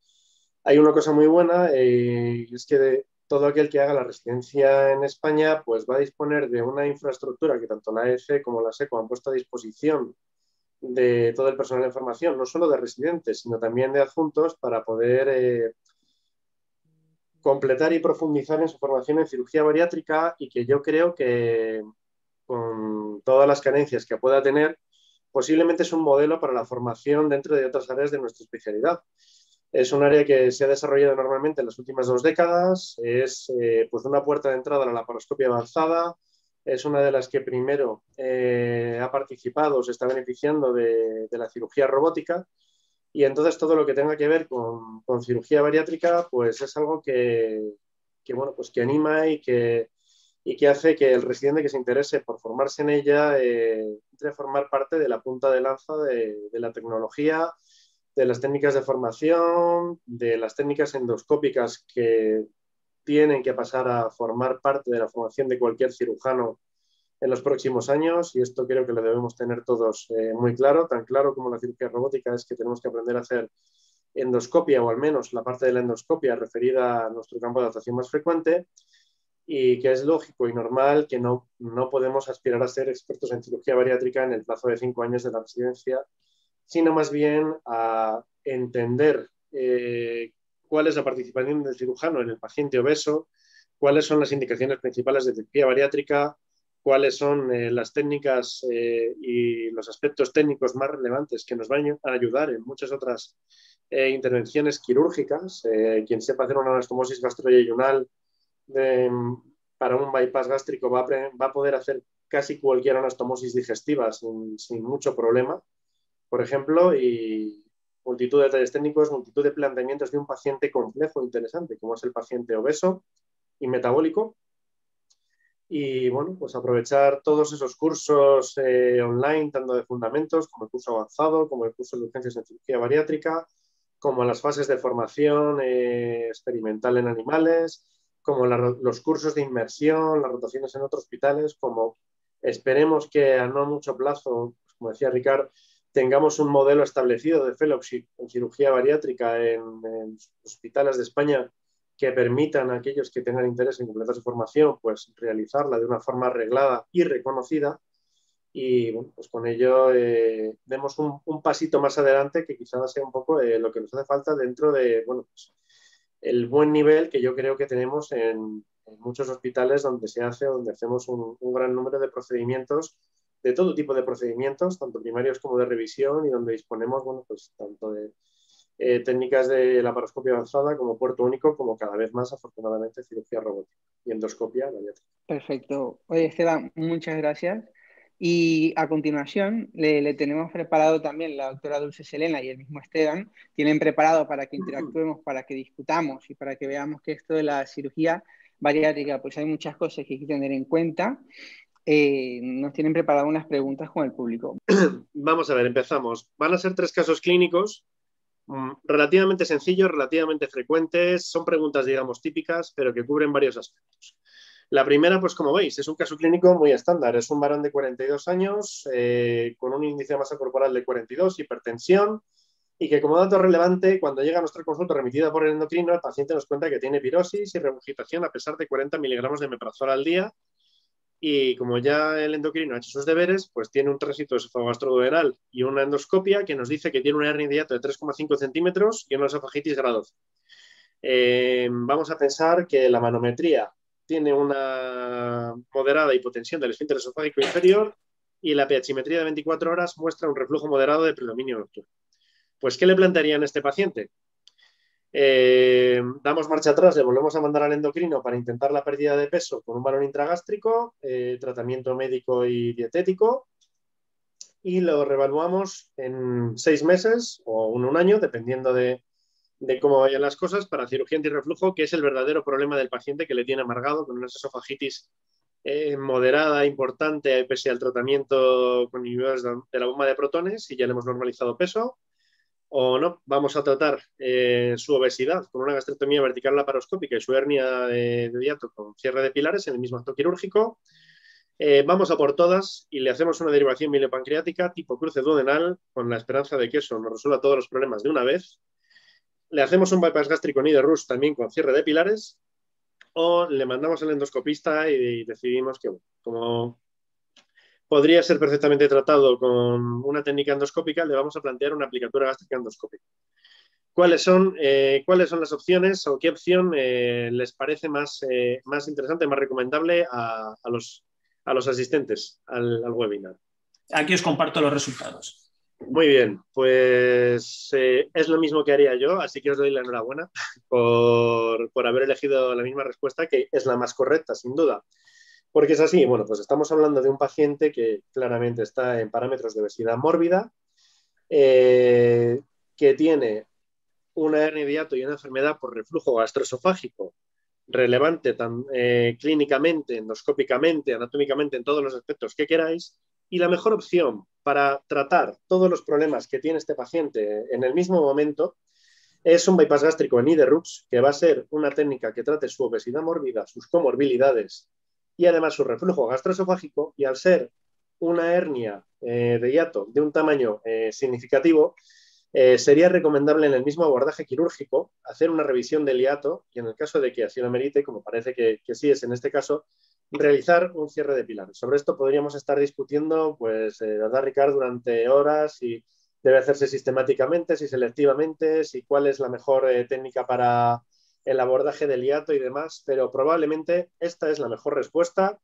hay una cosa muy buena y es que todo aquel que haga la residencia en España pues va a disponer de una infraestructura que tanto la EFE como la SECO han puesto a disposición de todo el personal de formación, no solo de residentes, sino también de adjuntos para poder eh, completar y profundizar en su formación en cirugía bariátrica y que yo creo que con todas las carencias que pueda tener, posiblemente es un modelo para la formación dentro de otras áreas de nuestra especialidad. Es un área que se ha desarrollado normalmente en las últimas dos décadas, es eh, pues una puerta de entrada a la laparoscopia avanzada, es una de las que primero eh, ha participado, se está beneficiando de, de, la cirugía robótica y entonces todo lo que tenga que ver con, con cirugía bariátrica pues es algo que, que, bueno, pues que anima y que, y que hace que el residente que se interese por formarse en ella eh, entre a formar parte de la punta de lanza de, de la tecnología de las técnicas de formación, de las técnicas endoscópicas que tienen que pasar a formar parte de la formación de cualquier cirujano en los próximos años y esto creo que lo debemos tener todos eh, muy claro, tan claro como la cirugía robótica es que tenemos que aprender a hacer endoscopia o al menos la parte de la endoscopia referida a nuestro campo de adaptación más frecuente y que es lógico y normal que no, no podemos aspirar a ser expertos en cirugía bariátrica en el plazo de cinco años de la residencia sino más bien a entender eh, cuál es la participación del cirujano en el paciente obeso, cuáles son las indicaciones principales de cirugía bariátrica, cuáles son eh, las técnicas eh, y los aspectos técnicos más relevantes que nos van a ayudar en muchas otras intervenciones quirúrgicas. quien sepa hacer una anastomosis gastroyeyunal para un bypass gástrico va a, poder hacer casi cualquier anastomosis digestiva sin mucho problema por ejemplo, y multitud de detalles técnicos, multitud de planteamientos de un paciente complejo e interesante, como es el paciente obeso y metabólico. Y bueno, pues aprovechar todos esos cursos eh, online, tanto de fundamentos como el curso avanzado, como el curso de urgencias en cirugía bariátrica, como las fases de formación eh, experimental en animales, como los cursos de inmersión, las rotaciones en otros hospitales, como esperemos que a no mucho plazo, pues, como decía Ricardo, tengamos un modelo establecido de fellowship en cirugía bariátrica en, hospitales de España que permitan a aquellos que tengan interés en completar su formación, pues realizarla de una forma arreglada y reconocida. Y bueno, pues con ello eh, demos un, pasito más adelante que quizás sea un poco de eh, lo que nos hace falta dentro de bueno, pues, el buen nivel que yo creo que tenemos en, muchos hospitales donde se hace, donde hacemos un, un gran número de procedimientos de todo tipo de procedimientos, tanto primarios como de revisión, y donde disponemos, bueno, pues tanto de eh, técnicas de laparoscopia avanzada como puerto único, como cada vez más, afortunadamente, cirugía robótica y endoscopia Perfecto. Oye, Esteban, muchas gracias. Y a continuación le, le, tenemos preparado también la doctora Dulce Selena y el mismo Esteban, tienen preparado para que interactuemos, para que discutamos y para que veamos que esto de la cirugía bariátrica, pues hay muchas cosas que hay que tener en cuenta eh, nos tienen preparadas unas preguntas con el público. [clears throat] Vamos a ver, empezamos. Van a ser tres casos clínicos mm, relativamente sencillos, relativamente frecuentes, son preguntas, digamos, típicas, pero que cubren varios aspectos. La primera, pues como veis, es un caso clínico muy estándar. Es un varón de 42 años eh, con un índice de masa corporal de 42, hipertensión, y que como dato relevante, cuando llega a nuestra consulta remitida por el endocrino, el paciente nos cuenta que tiene pirosis y regurgitación a pesar de 40 miligramos de meprazol al día y como ya el endocrino ha hecho sus deberes, pues tiene un tránsito esofagastro-dueral y una endoscopia que nos dice que tiene una hernia de 3,5 centímetros y una esofagitis grado. Eh, vamos a pensar que la manometría tiene una moderada hipotensión del esfínter esofágico inferior y la pHimetría de 24 horas muestra un reflujo moderado de predominio nocturno. Pues, ¿qué le plantearían a este paciente? Eh, damos marcha atrás, le volvemos a mandar al endocrino para intentar la pérdida de peso con un balón intragástrico, eh, tratamiento médico y dietético, y lo revaluamos en seis meses o en un año, dependiendo de, cómo vayan las cosas, para cirugía antirreflujo, que es el verdadero problema del paciente que le tiene amargado con una esofagitis eh, moderada, importante, pese al tratamiento con inhibidores de la bomba de protones, y ya le hemos normalizado peso o no, vamos a tratar eh, su obesidad con una gastrectomía vertical laparoscópica y su hernia de, de con cierre de pilares en el mismo acto quirúrgico. Eh, vamos a por todas y le hacemos una derivación miliopancreática tipo cruce duodenal con la esperanza de que eso nos resuelva todos los problemas de una vez. Le hacemos un bypass gástrico de Rus también con cierre de pilares o le mandamos al endoscopista y, decidimos que, bueno, como podría ser perfectamente tratado con una técnica endoscópica, le vamos a plantear una aplicatura gástrica endoscópica. ¿Cuáles son, eh, ¿Cuáles son las opciones o qué opción eh, les parece más, eh, más interesante, más recomendable a, los, asistentes al, webinar? Aquí os comparto los resultados. Muy bien, pues es lo mismo que haría yo, así que os doy la enhorabuena [laughs] por haber elegido la misma respuesta, que es la más correcta, sin duda. Porque es así, bueno, pues estamos hablando de un paciente que claramente está en parámetros de obesidad mórbida, eh, que tiene una hernia de y una enfermedad por reflujo gastroesofágico relevante tan, eh, clínicamente, endoscópicamente, anatómicamente, en todos los aspectos que queráis, y la mejor opción para tratar todos los problemas que tiene este paciente en el mismo momento es un bypass gástrico en IDERUX, que va a ser una técnica que trate su obesidad mórbida, sus comorbilidades y además su reflujo gastroesofágico y al ser una hernia eh, de hiato de un tamaño eh, significativo, eh, sería recomendable en el mismo abordaje quirúrgico hacer una revisión del hiato y en el caso de que así lo merite, como parece que, que sí es en este caso, realizar un cierre de pilares. Sobre esto podríamos estar discutiendo, pues, ¿verdad, Ricard? durante horas si debe hacerse sistemáticamente, si selectivamente, si cuál es la mejor técnica para, el abordaje del hiato y demás, pero probablemente esta es la mejor respuesta.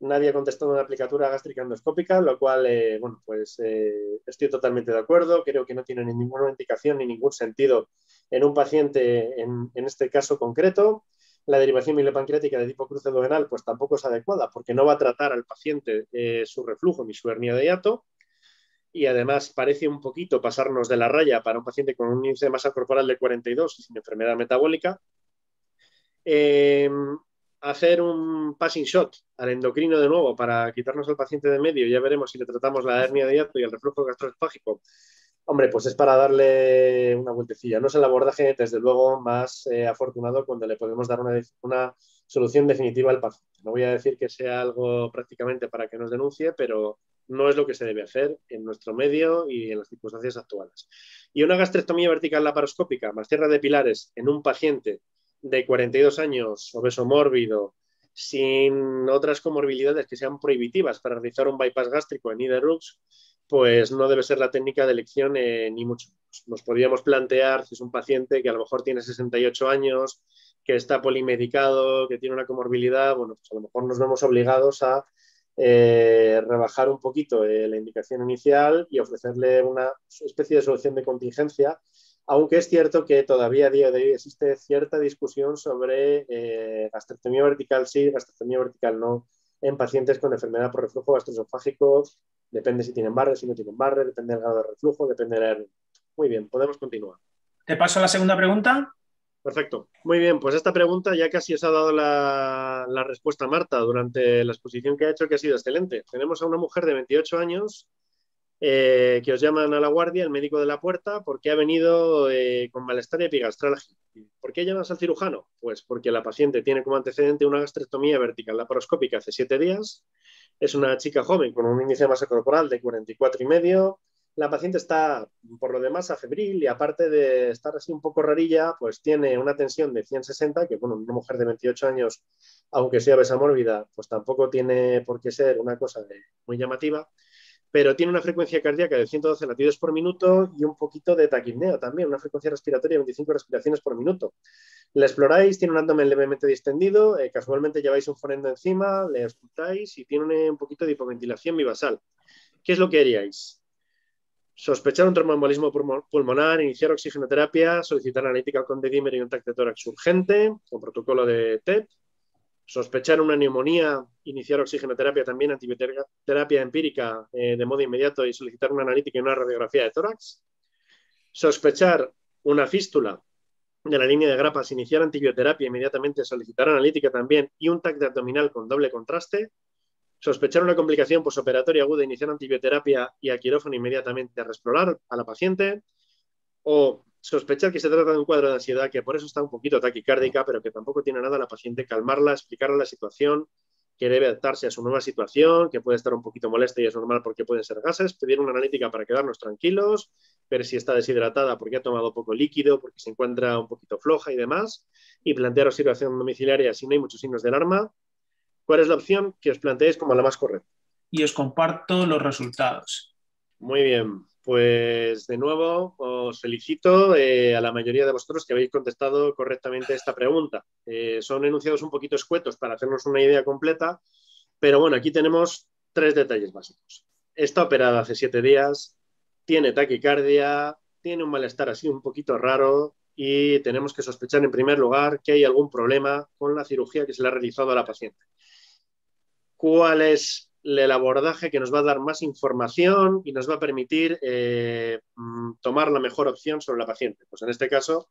Nadie ha contestado una aplicatura gástrica endoscópica, lo cual, eh, bueno, pues eh, estoy totalmente de acuerdo. Creo que no tiene ninguna indicación ni ningún sentido en un paciente en, este caso concreto. La derivación pancreática de tipo cruce duodenal, pues tampoco es adecuada porque no va a tratar al paciente eh, su reflujo ni su hernia de hiato y además parece un poquito pasarnos de la raya para un paciente con un índice de masa corporal de 42 y sin enfermedad metabólica, em, hacer un passing shot al endocrino de nuevo para quitarnos al paciente de medio, ya veremos si le tratamos la hernia de hiato y el reflujo gastroesofágico. Hombre, pues es para darle una vueltecilla. No es el abordaje, desde luego, más eh, afortunado cuando le podemos dar una, una solución definitiva al paciente. No voy a decir que sea algo prácticamente para que nos denuncie, pero no es lo que se debe hacer en nuestro medio y en las circunstancias actuales. Y una gastrectomía vertical laparoscópica más tierra de pilares en un paciente de 42 años, obeso mórbido, sin otras comorbilidades que sean prohibitivas para realizar un bypass gástrico en IDERUX, pues no debe ser la técnica de elección eh, ni mucho Nos podríamos plantear si es un paciente que a lo mejor tiene 68 años, que está polimedicado, que tiene una comorbilidad, bueno, pues a lo mejor nos vemos obligados a eh, rebajar un poquito eh, la indicación inicial y ofrecerle una especie de solución de contingencia, aunque es cierto que todavía a día de hoy existe cierta discusión sobre eh, gastrectomía vertical sí, gastrectomía vertical no, en pacientes con enfermedad por reflujo gastroesofágico, depende si tienen barre, si no tienen barre, depende del grado de reflujo, depende de Muy bien, podemos continuar. ¿Te paso la segunda pregunta? Perfecto. Muy bien, pues esta pregunta ya casi os ha dado la, respuesta Marta durante la exposición que ha hecho, que ha sido excelente. Tenemos a una mujer de 28 años eh, que os llaman a la guardia, el médico de la puerta, porque ha venido eh, con malestar epigastralgia. ¿Por qué llamas al cirujano? Pues porque la paciente tiene como antecedente una gastrectomía vertical laparoscópica hace 7 días. Es una chica joven con un índice de masa corporal de 44,5 la paciente está, por lo demás, a febril y aparte de estar así un poco rarilla, pues tiene una tensión de 160, que bueno, una mujer de 28 años, aunque sea besa pues tampoco tiene por qué ser una cosa muy llamativa, pero tiene una frecuencia cardíaca de 112 latidos por minuto y un poquito de taquipneo también, una frecuencia respiratoria de 25 respiraciones por minuto. La exploráis, tiene un abdomen levemente distendido, eh, casualmente lleváis un forendo encima, le escucháis y tiene un, poquito de hipoventilación bivasal. ¿Qué es lo que haríais? Sospechar un tromboembolismo pulmonar, iniciar oxigenoterapia, solicitar analítica con D-dimer y un de tórax urgente, con protocolo de TEP. Sospechar una neumonía, iniciar oxigenoterapia también, antibioterapia empírica eh, de modo inmediato y solicitar una analítica y una radiografía de tórax. Sospechar una fístula de la línea de grapas, iniciar antibioterapia inmediatamente, solicitar analítica también y un TAC de abdominal con doble contraste Sospechar una complicación postoperatoria aguda, iniciar antibioterapia y a quirófano inmediatamente a explorar a la paciente. O sospechar que se trata de un cuadro de ansiedad que por eso está un poquito taquicárdica, pero que tampoco tiene nada la paciente, calmarla, explicarle la situación, que debe adaptarse a su nueva situación, que puede estar un poquito molesta y es normal porque pueden ser gases, pedir una analítica para quedarnos tranquilos, ver si está deshidratada porque ha tomado poco líquido, porque se encuentra un poquito floja y demás, y plantear situación domiciliaria si no hay muchos signos de alarma, cuál es la opción que os planteéis como la más correcta. Y os comparto los resultados. Muy bien, pues de nuevo os felicito eh, a la mayoría de vosotros que habéis contestado correctamente esta pregunta. Eh, son enunciados un poquito escuetos para hacernos una idea completa, pero bueno, aquí tenemos tres detalles básicos. Está operada hace siete días, tiene taquicardia, tiene un malestar así un poquito raro y tenemos que sospechar en primer lugar que hay algún problema con la cirugía que se le ha realizado a la paciente cuál es el abordaje que nos va a dar más información y nos va a permitir eh, mm, tomar la mejor opción sobre la paciente. Pues en este caso,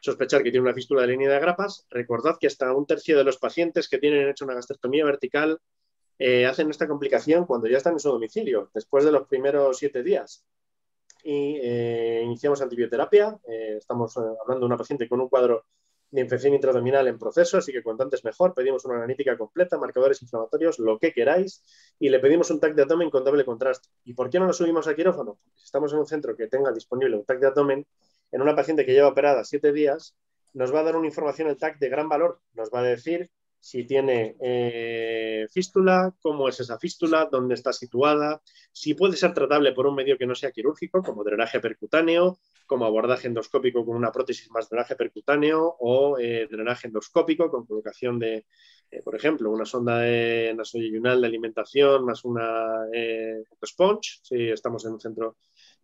sospechar que tiene una fístula de línea de grapas. Recordad que hasta un tercio de los pacientes que tienen hecho una gastrectomía vertical eh, hacen esta complicación cuando ya están en su domicilio, después de los primeros siete días. Y eh, iniciamos antibioterapia. estamos hablando de una paciente con un cuadro de infección intradominal en proceso, así que cuanto antes mejor. Pedimos una analítica completa, marcadores inflamatorios, lo que queráis, y le pedimos un TAC de abdomen con doble contraste. ¿Y por qué no lo subimos a quirófano? Porque si estamos en un centro que tenga disponible un TAC de abdomen, en una paciente que lleva operada siete días, nos va a dar una información el TAC de gran valor. Nos va a decir si tiene eh, fístula, cómo es esa fístula, dónde está situada, si puede ser tratable por un medio que no sea quirúrgico, como drenaje percutáneo, como abordaje endoscópico con una prótesis más drenaje percutáneo o eh, drenaje endoscópico con colocación de, eh, por ejemplo, una sonda de nasoyunal de alimentación más una sponge, si estamos en un centro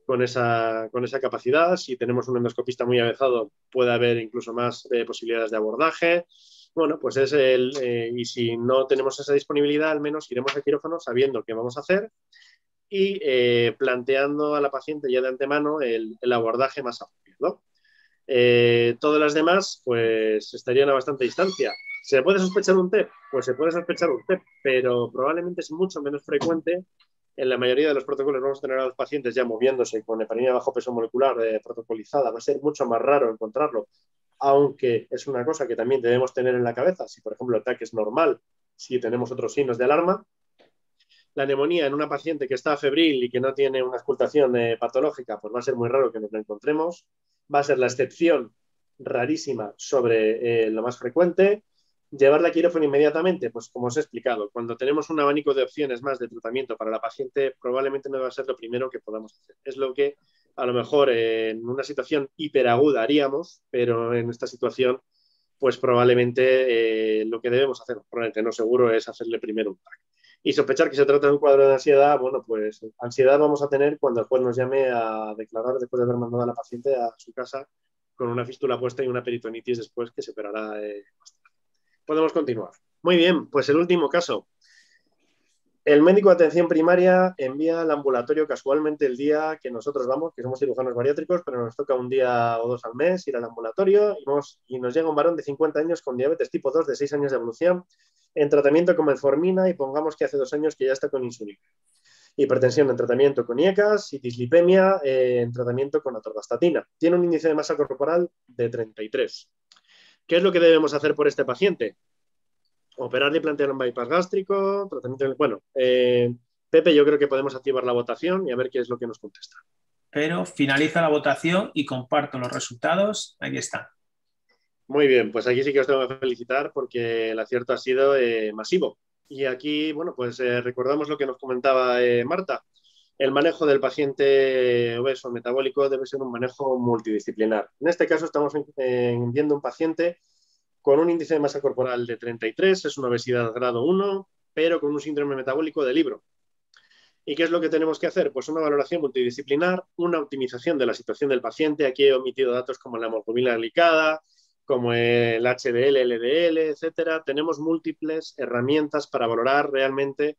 con esa, con esa capacidad, si tenemos un endoscopista muy avezado puede haber incluso más posibilidades de abordaje bueno, pues es el, eh, y si no tenemos esa disponibilidad, al menos iremos al quirófano sabiendo qué vamos a hacer y eh, planteando a la paciente ya de antemano el, abordaje más apropiado. Eh, todas las demás, pues estarían a bastante distancia. ¿Se puede sospechar un TEP? Pues se puede sospechar un TEP, pero probablemente es mucho menos frecuente. En la mayoría de los protocolos vamos a tener a los pacientes ya moviéndose con heparina bajo peso molecular protocolizada. Va a ser mucho más raro encontrarlo aunque es una cosa que también debemos tener en la cabeza, si por ejemplo el ataque es normal, si tenemos otros signos de alarma. La neumonía en una paciente que está febril y que no tiene una auscultación eh, patológica, pues va a ser muy raro que nos la encontremos. Va a ser la excepción rarísima sobre eh, lo más frecuente. Llevarla a quirófano inmediatamente, pues como os he explicado, cuando tenemos un abanico de opciones más de tratamiento para la paciente, probablemente no va a ser lo primero que podamos hacer. Es lo que a lo mejor en una situación hiperaguda haríamos, pero en esta situación, pues probablemente eh, lo que debemos hacer, probablemente no seguro, es hacerle primero un pack. Y sospechar que se trata de un cuadro de ansiedad, bueno, pues ansiedad vamos a tener cuando el juez nos llame a declarar después de haber mandado a la paciente a su casa con una fístula puesta y una peritonitis después que se operará. Eh, podemos continuar. Muy bien, pues el último caso, el médico de atención primaria envía al ambulatorio casualmente el día que nosotros vamos, que somos cirujanos bariátricos, pero nos toca un día o dos al mes ir al ambulatorio y, nos llega un varón de 50 años con diabetes tipo 2 de 6 años de evolución, en tratamiento con metformina y pongamos que hace dos años que ya está con insulina. Hipertensión en tratamiento con IECAS y dislipemia eh, en tratamiento con atorvastatina. Tiene un índice de masa corporal de 33. ¿Qué es lo que debemos hacer por este paciente? operar y plantear un bypass gástrico, tratamiento... Bueno, eh, Pepe, yo creo que podemos activar la votación y a ver qué es lo que nos contesta. Pero finaliza la votación y comparto los resultados. Aquí está. Muy bien, pues aquí sí que os tengo que felicitar porque el acierto ha sido eh, masivo. Y aquí, bueno, pues eh, recordamos lo que nos comentaba Marta. El manejo del paciente obeso metabólico debe ser un manejo multidisciplinar. En este caso estamos viendo un paciente con un índice de masa corporal de 33, es una obesidad grado 1, pero con un síndrome metabólico de libro. ¿Y qué es lo que tenemos que hacer? Pues una valoración multidisciplinar, una optimización de la situación del paciente. Aquí he omitido datos como la hemoglobina glicada, como el HDL, LDL, etcétera. Tenemos múltiples herramientas para valorar realmente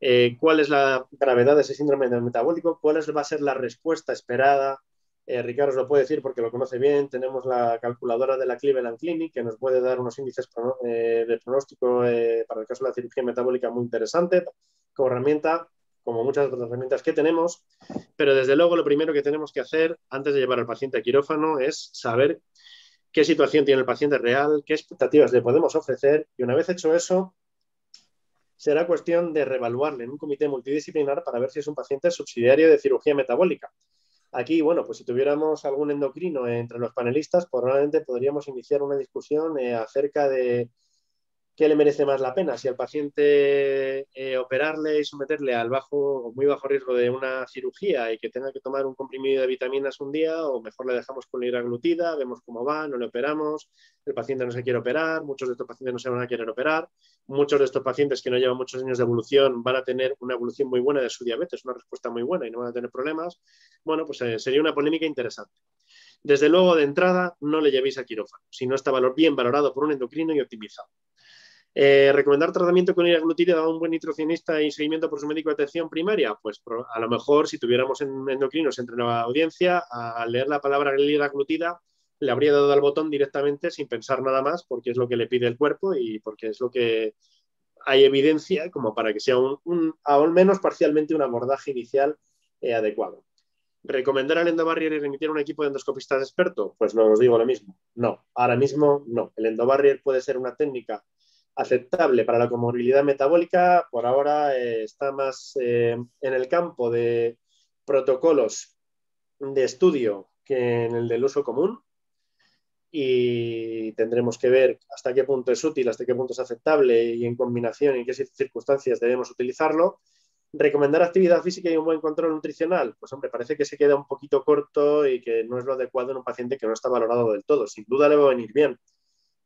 eh, cuál es la gravedad de ese síndrome metabólico, cuál es, va a ser la respuesta esperada eh, Ricardo os lo puede decir porque lo conoce bien. Tenemos la calculadora de la Cleveland Clinic que nos puede dar unos índices eh, de pronóstico eh, para el caso de la cirugía metabólica muy interesante como herramienta, como muchas otras herramientas que tenemos. Pero desde luego lo primero que tenemos que hacer antes de llevar al paciente a quirófano es saber qué situación tiene el paciente real, qué expectativas le podemos ofrecer y una vez hecho eso, será cuestión de reevaluarle en un comité multidisciplinar para ver si es un paciente subsidiario de cirugía metabólica. Aquí, bueno, pues si tuviéramos algún endocrino entre los panelistas, probablemente podríamos iniciar una discusión eh, acerca de qué le merece más la pena, si al paciente eh, operarle y someterle al bajo muy bajo riesgo de una cirugía y que tenga que tomar un comprimido de vitaminas un día, o mejor le dejamos con la glutida, vemos cómo va, no le operamos, el paciente no se quiere operar, muchos de estos pacientes no se van a querer operar, muchos de estos pacientes que no llevan muchos años de evolución van a tener una evolución muy buena de su diabetes, una respuesta muy buena y no van a tener problemas. Bueno, pues eh, sería una polémica interesante. Desde luego, de entrada, no le llevéis a quirófano, si no está valor, bien valorado por un endocrino y optimizado. Eh, ¿Recomendar tratamiento con iraglutida a un buen nutricionista y seguimiento por su médico de atención primaria? Pues a lo mejor si tuviéramos endocrinos entre la audiencia, al leer la palabra iraglutida, le habría dado al botón directamente sin pensar nada más porque es lo que le pide el cuerpo y porque es lo que hay evidencia como para que sea un, menos parcialmente un abordaje inicial eh, adecuado. ¿Recomendar al endobarrier y remitir a un equipo de endoscopistas experto? Pues no os digo lo mismo. No, ahora mismo no. El endobarrier puede ser una técnica aceptable para la comorbilidad metabólica. Por ahora eh, está más eh, en el campo de protocolos de estudio que en el del uso común y tendremos que ver hasta qué punto es útil, hasta qué punto es aceptable y en combinación y en qué circunstancias debemos utilizarlo. Recomendar actividad física y un buen control nutricional, pues hombre, parece que se queda un poquito corto y que no es lo adecuado en un paciente que no está valorado del todo. Sin duda le va a venir bien,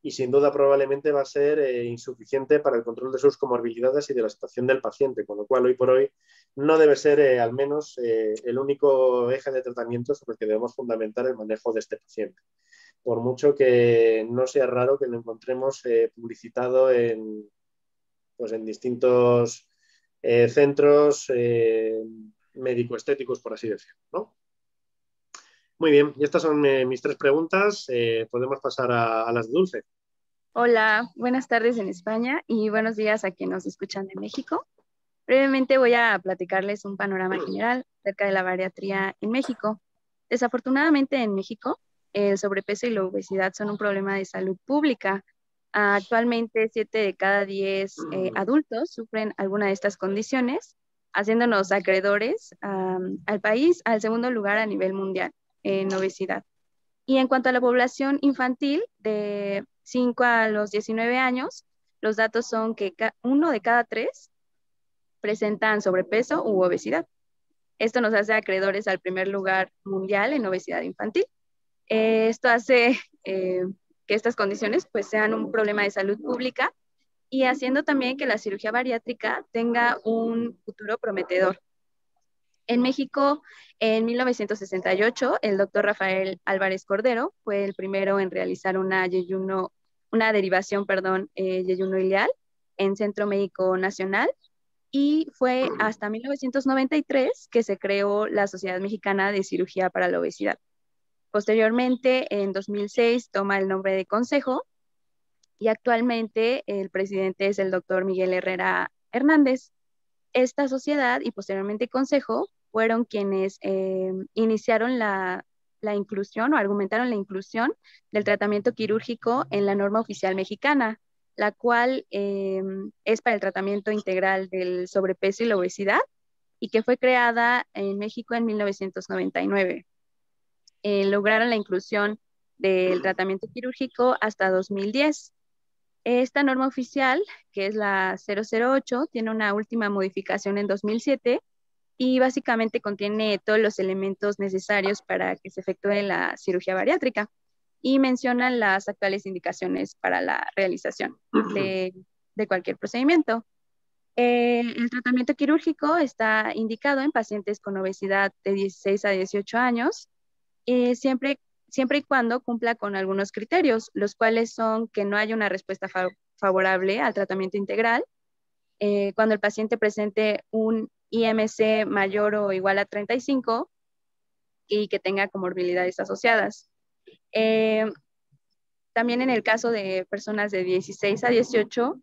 y sin duda probablemente va a ser eh, insuficiente para el control de sus comorbilidades y de la situación del paciente, con lo cual hoy por hoy no debe ser eh, al menos eh, el único eje de tratamiento sobre el que debemos fundamentar el manejo de este paciente. Por mucho que no sea raro que lo encontremos publicitado en, pues en distintos centros médico-estéticos, por así decirlo. Muy bien, y estas son eh, mis tres preguntas. Eh, podemos pasar a, las dulces. Dulce. Hola, buenas tardes en España y buenos días a quienes nos escuchan de México. Brevemente voy a platicarles un panorama mm. general acerca de la bariatría en México. Desafortunadamente en México, el sobrepeso y la obesidad son un problema de salud pública. Actualmente, 7 de cada 10 eh, mm. adultos sufren alguna de estas condiciones, haciéndonos acreedores al país al segundo lugar a nivel mundial obesidad. Y en cuanto a la población infantil de 5 a los 19 años, los datos son que uno de cada tres presentan sobrepeso u obesidad. Esto nos hace acreedores al primer lugar mundial en obesidad infantil. esto hace eh, que estas condiciones pues, sean un problema de salud pública y haciendo también que la cirugía bariátrica tenga un futuro prometedor en México, en 1968, el doctor Rafael Álvarez Cordero fue el primero en realizar una, una derivación, perdón, eh, yeyuno ileal en Centro Médico Nacional y fue hasta 1993 que se creó la Sociedad Mexicana de Cirugía para la Obesidad. Posteriormente, en 2006, toma el nombre de Consejo y actualmente el presidente es el doctor Miguel Herrera Hernández. Esta sociedad y posteriormente Consejo fueron quienes eh, iniciaron la, inclusión o argumentaron la inclusión del tratamiento quirúrgico en la norma oficial mexicana, la cual eh, es para el tratamiento integral del sobrepeso y la obesidad y que fue creada en México en 1999. Eh, lograron la inclusión del tratamiento quirúrgico hasta 2010. Esta norma oficial, que es la 008, tiene una última modificación en 2007 y básicamente contiene todos los elementos necesarios para que se efectúe la cirugía bariátrica y menciona las actuales indicaciones para la realización de, cualquier procedimiento. Eh, el tratamiento quirúrgico está indicado en pacientes con obesidad de 16 a 18 años, eh, siempre, siempre y cuando cumpla con algunos criterios, los cuales son que no haya una respuesta favorable al tratamiento integral, eh, cuando el paciente presente un IMC mayor o igual a 35 y que tenga comorbilidades asociadas. Eh, también en el caso de personas de 16 a 18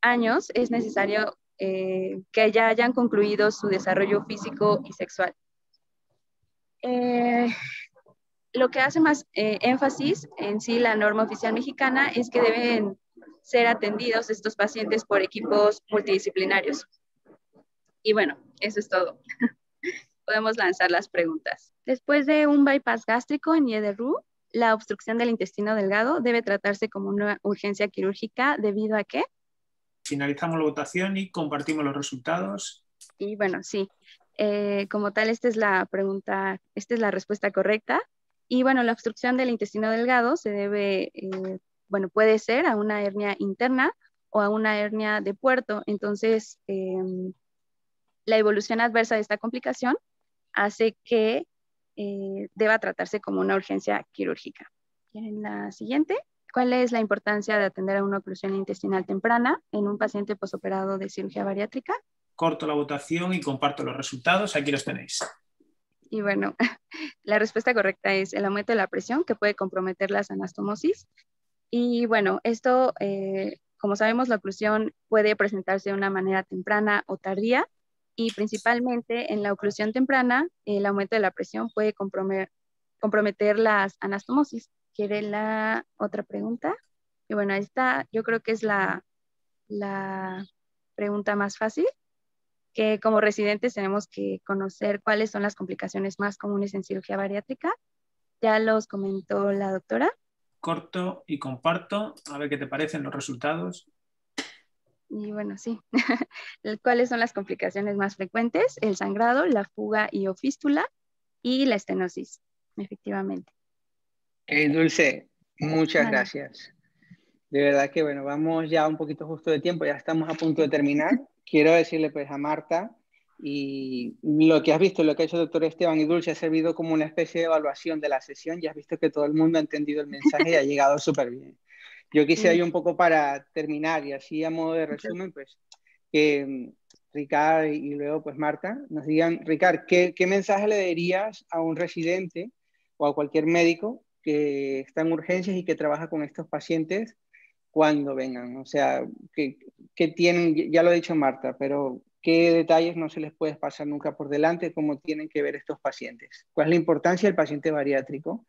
años es necesario eh, que ya hayan concluido su desarrollo físico y sexual. Eh, lo que hace más énfasis en sí la norma oficial mexicana es que deben ser atendidos estos pacientes por equipos multidisciplinarios. Y bueno, eso es todo. [laughs] Podemos lanzar las preguntas. Después de un bypass gástrico en Yedderu, la obstrucción del intestino delgado debe tratarse como una urgencia quirúrgica debido a qué? Finalizamos la votación y compartimos los resultados. Y bueno, sí. Eh, como tal, esta es la pregunta, esta es la respuesta correcta. Y bueno, la obstrucción del intestino delgado se debe, eh, bueno, puede ser a una hernia interna o a una hernia de puerto. Entonces, em, la evolución adversa de esta complicación hace que eh, deba tratarse como una urgencia quirúrgica. la siguiente? ¿Cuál es la importancia de atender a una oclusión intestinal temprana en un paciente posoperado de cirugía bariátrica? Corto la votación y comparto los resultados. Aquí los tenéis. Y bueno, [laughs] la respuesta correcta es el aumento de la presión que puede comprometer las anastomosis. Y bueno, esto, eh, como sabemos, la oclusión puede presentarse de una manera temprana o tardía y principalmente en la oclusión temprana, el aumento de la presión puede comprometer, las anastomosis. ¿Quiere la otra pregunta? Y bueno, está. yo creo que es la, la pregunta más fácil, que como residentes tenemos que conocer cuáles son las complicaciones más comunes en cirugía bariátrica. Ya los comentó la doctora. Corto y comparto, a ver qué te parecen los resultados. Y bueno, sí. [laughs] ¿Cuáles son las complicaciones más frecuentes? El sangrado, la fuga y o y la estenosis, efectivamente. Eh, Dulce, muchas gracias. De verdad que, bueno, vamos ya un poquito justo de tiempo, ya estamos a punto de terminar. Quiero decirle pues a Marta y lo que has visto, lo que ha hecho el doctor Esteban y Dulce ha servido como una especie de evaluación de la sesión. Ya has visto que todo el mundo ha entendido el mensaje y ha llegado súper bien. Yo quise ahí un poco para terminar y así a modo de resumen, pues que mm, Ricard y luego pues Marta nos digan, Ricard, ¿qué, mensaje le darías a un residente o a cualquier médico que está en urgencias y que trabaja con estos pacientes cuando vengan? O sea, que, tienen, ya lo ha dicho Marta, pero ¿qué detalles no se les puede pasar nunca por delante? ¿Cómo tienen que ver estos pacientes? ¿Cuál es la importancia del paciente bariátrico?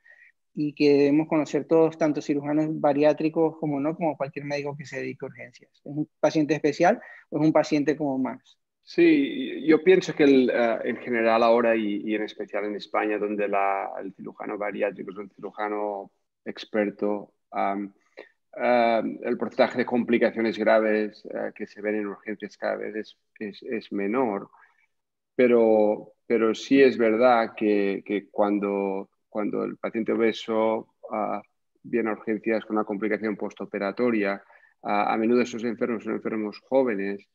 y que debemos conocer todos, tanto cirujanos bariátricos como no, como cualquier médico que se dedique a urgencias. ¿Es un paciente especial o es un paciente como más? Sí, yo pienso que eh, en general ahora y, en especial en España, donde el cirujano bariátrico es un cirujano experto, el porcentaje de complicaciones graves eh, que se ven en urgencias cada vez es, es, es menor. Pero, pero sí es verdad que, que cuando cuando el paciente obeso ah, viene a urgencias con una complicación postoperatoria, ah, a menudo esos enfermos son enfermos jóvenes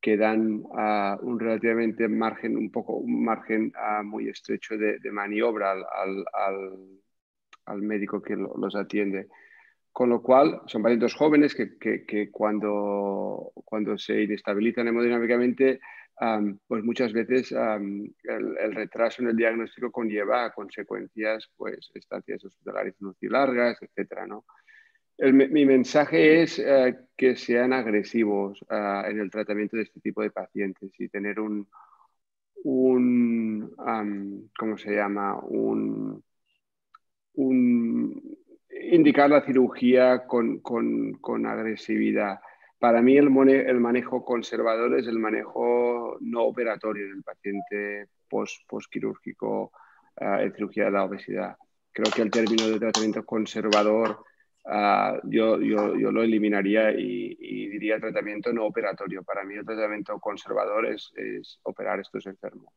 que dan ah, un relativamente margen, un poco un margen muy estrecho de, maniobra al, al, al, médico que los atiende. Con lo cual, son pacientes jóvenes que, que, que cuando, cuando se inestabilizan hemodinámicamente pues muchas veces el, retraso en el diagnóstico conlleva a consecuencias, pues estancias hospitalarias muy largas, etcétera, ¿no? mi mensaje es eh, que sean agresivos ah, en el tratamiento de este tipo de pacientes y tener un, un ¿cómo se llama? Un, un indicar la cirugía con, con, con agresividad. Para mí el, el manejo conservador es el manejo no operatorio en el paciente post, post quirúrgico eh, en cirugía de la obesidad. Creo que el término de tratamiento conservador ah, yo, lo eliminaría y, diría tratamiento no operatorio. Para mí el tratamiento conservador es, es operar estos enfermos.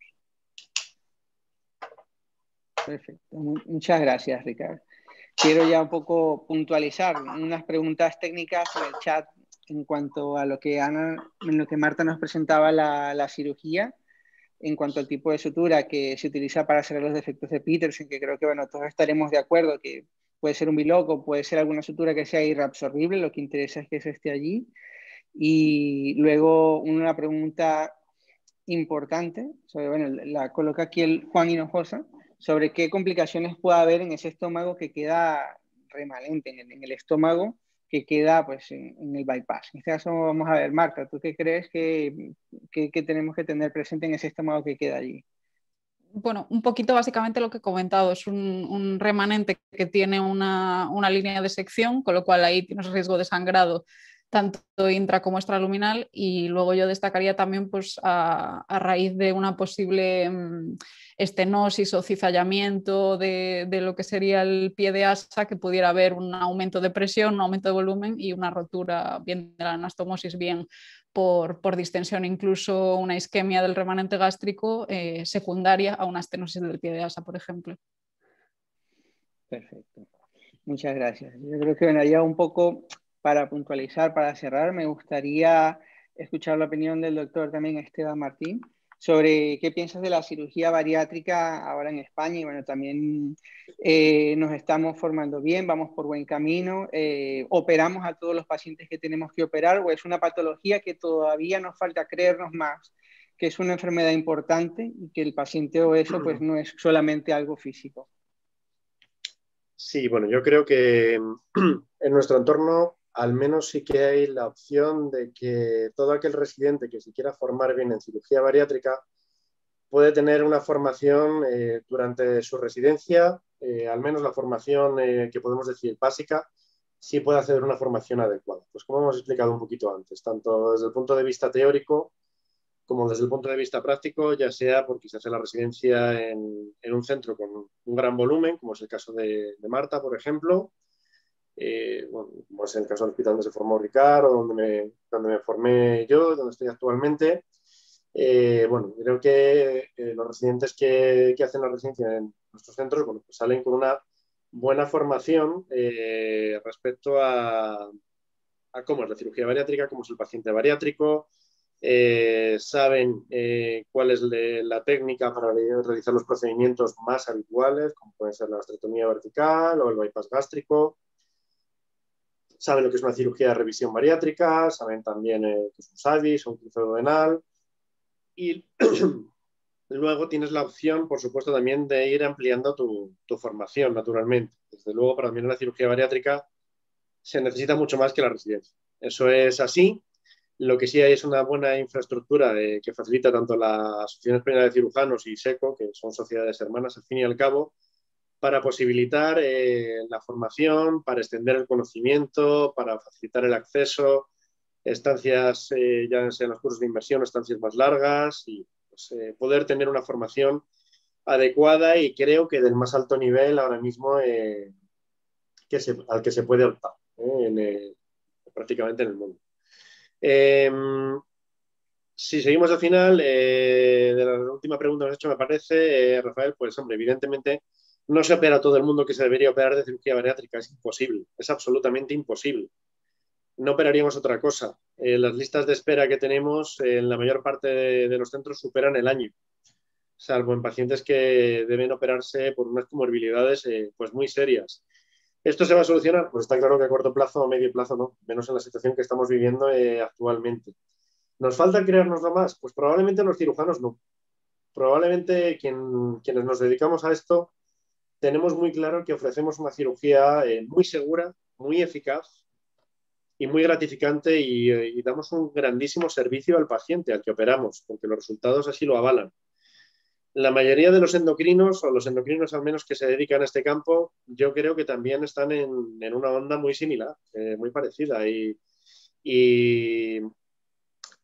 Perfecto. Muchas gracias, Ricardo. Quiero ya un poco puntualizar unas preguntas técnicas en el chat en cuanto a lo que, lo que Marta nos presentaba la, cirugía, en cuanto al tipo de sutura que se utiliza para hacer los defectos de Peterson, que creo que bueno, todos estaremos de acuerdo que puede ser un biloco, puede ser alguna sutura que sea irreabsorbible, lo que interesa es que se esté allí. Y luego una pregunta importante, sobre, la coloca aquí el Juan Hinojosa, sobre qué complicaciones puede haber en ese estómago que queda remanente en el estómago que queda pues, en, el bypass. En este caso vamos a ver, Marta, ¿tú qué crees que, tenemos que tener presente en ese estómago que queda allí? bueno, un poquito básicamente lo que he comentado, es un, un remanente que tiene una, una, línea de sección, con lo cual ahí tienes riesgo de sangrado tanto intra como extraluminal y luego yo destacaría también pues, a, raíz de una posible mm, estenosis o cizallamiento de, lo que sería el pie de asa que pudiera haber un aumento de presión, un aumento de volumen y una rotura bien de la anastomosis, bien por, distensión, incluso una isquemia del remanente gástrico eh, secundaria a una estenosis del pie de asa, por ejemplo. Perfecto. Muchas gracias. Yo creo que venía un poco para puntualizar, para cerrar, me gustaría escuchar la opinión del doctor también Esteban Martín sobre qué piensas de la cirugía bariátrica ahora en España y bueno, también eh, nos estamos formando bien, vamos por buen camino, eh, operamos a todos los pacientes que tenemos que operar o es una patología que todavía nos falta creernos más que es una enfermedad importante y que el paciente obeso pues no es solamente algo físico. Sí, bueno, yo creo que [clears throat] en nuestro entorno al menos sí que hay la opción de que todo aquel residente que se quiera formar bien en cirugía bariátrica puede tener una formación eh, durante su residencia, eh, al menos la formación eh, que podemos decir básica, sí puede hacer una formación adecuada. Pues como hemos explicado un poquito antes, tanto desde el punto de vista teórico como desde el punto de vista práctico, ya sea porque se hace la residencia en, un centro con un gran volumen, como es el caso de Marta, por ejemplo, eh, bueno, como es el caso del hospital donde se formó Ricardo, donde me, donde me formé yo, donde estoy actualmente. Eh, bueno, creo que eh, los residentes que, hacen la residencia en nuestros centros pues salen con una buena formación respecto a, cómo es la cirugía bariátrica, cómo es el paciente bariátrico, saben cuál es la técnica para realizar los procedimientos más habituales, como puede ser la gastrotomía vertical o el bypass gástrico, saben lo que es una cirugía de revisión bariátrica, saben también eh, que es un SADIS o un cruceo venal. Y [clears throat] luego tienes la opción, por supuesto, también de ir ampliando tu, formación, naturalmente. Desde luego, para mí en la cirugía bariátrica se necesita mucho más que la residencia. Eso es así. Lo que sí hay es una buena infraestructura eh, que facilita tanto la Asociación Española de Cirujanos y SECO, que son sociedades hermanas al fin y al cabo, para posibilitar eh, la formación, para extender el conocimiento, para facilitar el acceso, estancias, eh, ya sean los cursos de inversión, estancias más largas y pues, eh, poder tener una formación adecuada y creo que del más alto nivel ahora mismo que al que se puede optar prácticamente en el mundo em, si seguimos al final, de la última pregunta que has hecho, me parece, Rafael, pues hombre, evidentemente no se opera todo el mundo que se debería operar de cirugía bariátrica, es imposible, es absolutamente imposible. No operaríamos otra cosa. Eh, las listas de espera que tenemos eh, en la mayor parte de, los centros superan el año, salvo en pacientes que deben operarse por unas comorbilidades eh, pues muy serias. ¿Esto se va a solucionar? Pues está claro que a corto plazo o medio plazo no, menos en la situación que estamos viviendo actualmente. ¿Nos falta crearnos más? Pues probablemente los cirujanos no. Probablemente quienes nos dedicamos a esto tenemos muy claro que ofrecemos una cirugía eh, muy segura, muy eficaz y muy gratificante eh, y, damos un grandísimo servicio al paciente al que operamos, porque los resultados así lo avalan. La mayoría de los endocrinos, o los endocrinos al menos que se dedican a este campo, yo creo que también están en, en una onda muy similar, eh, muy parecida. y,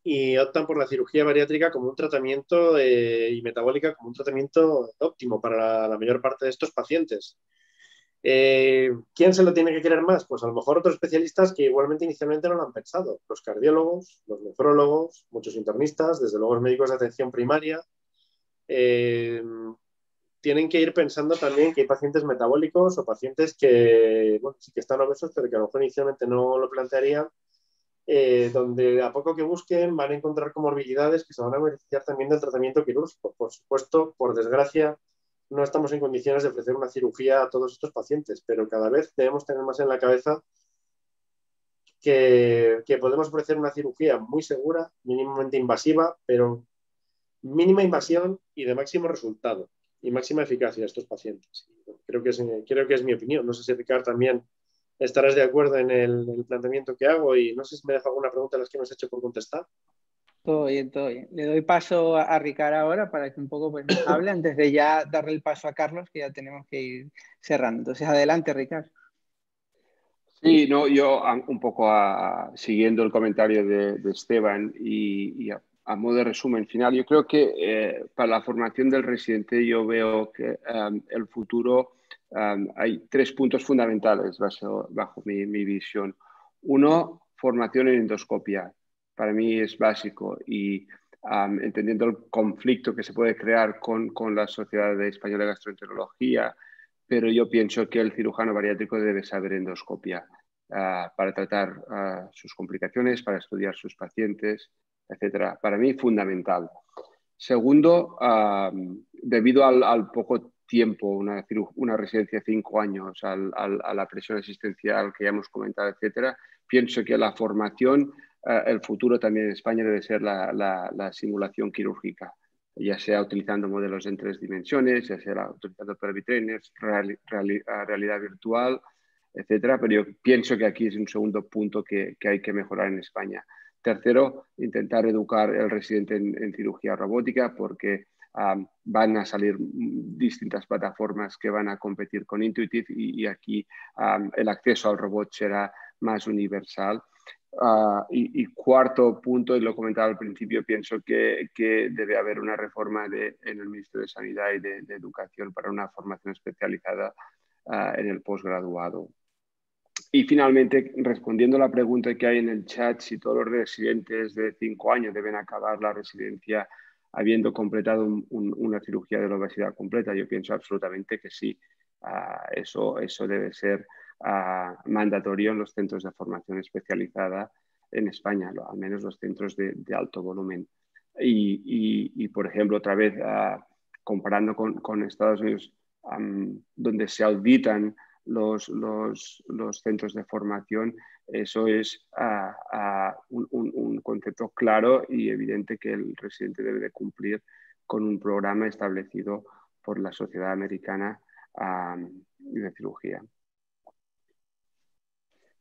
y optan por la cirugía bariátrica como un tratamiento eh, y metabólica como un tratamiento óptimo para la, mayor parte de estos pacientes. Eh, ¿Quién se lo tiene que querer más? Pues a lo mejor otros especialistas que igualmente inicialmente no lo han pensado. Los cardiólogos, los nefrólogos, muchos internistas, desde luego los médicos de atención primaria. Eh, tienen que ir pensando también que hay pacientes metabólicos o pacientes que, sí que están obesos, pero que a lo mejor inicialmente no lo plantearían eh, donde a poco que busquen van a encontrar comorbilidades que se van a beneficiar también del tratamiento quirúrgico. Por supuesto, por desgracia, no estamos en condiciones de ofrecer una cirugía a todos estos pacientes, pero cada vez debemos tener más en la cabeza que, podemos ofrecer una cirugía muy segura, mínimamente invasiva, pero mínima invasión y de máximo resultado y máxima eficacia a estos pacientes. Creo que es, creo que es mi opinión. No sé si Ricardo también estarás de acuerdo en el, planteamiento que hago y no sé si me deja alguna pregunta a las que nos has hecho por contestar. Todo bien, todo bien. Le doy paso a, Ricard Ricardo ahora para que un poco pues, hable antes de ya darle el paso a Carlos, que ya tenemos que ir cerrando. Entonces, adelante, Ricardo. Sí, no, yo un poco a, siguiendo el comentario de, Esteban y, a, modo de resumen final, yo creo que eh, para la formación del residente yo veo que eh, el futuro hay tres puntos fundamentales bajo, mi, visión. Uno, formación en endoscopia. Para mí es básico y entendiendo el conflicto que se puede crear con, la Sociedad Española de Gastroenterología, pero yo pienso que el cirujano bariátrico debe saber endoscopia ah, para tratar ah, sus complicaciones, para estudiar sus pacientes, etcétera. Para mí, fundamental. Segundo, debido al, al, poco tiempo, una, una residencia de cinco años, a la presión asistencial que ya hemos comentado, etcétera, pienso que la formación, eh, el futuro también en España debe ser la, simulación quirúrgica, ya sea utilizando modelos en tres dimensiones, ya sea utilizando pervitrainers, realidad virtual, etcétera, pero yo pienso que aquí es un segundo punto que, hay que mejorar en España. Tercero, intentar educar al residente en cirugía robótica porque van a salir distintas plataformas que van a competir con Intuitive y, aquí el acceso al robot será más universal. Ah, y, cuarto punto, y lo comentaba al principio, pienso que, debe haber una reforma en el Ministerio de Sanidad y de, Educación para una formación especializada ah, en el posgraduado. Y finalmente, respondiendo a la pregunta que hay en el chat, si todos los residentes de cinco años deben acabar la residencia habiendo completado una cirugía de la obesidad completa? Yo pienso absolutamente que sí. Ah, eso, debe ser ah, mandatorio en los centros de formación especializada en España, al menos los centros de, alto volumen. Y, por ejemplo, otra vez, ah, comparando con, Estados Unidos, donde se auditan los, centros de formación, eso es un, concepto claro y evidente que el residente debe de cumplir con un programa establecido por la Sociedad Americana de Cirugía.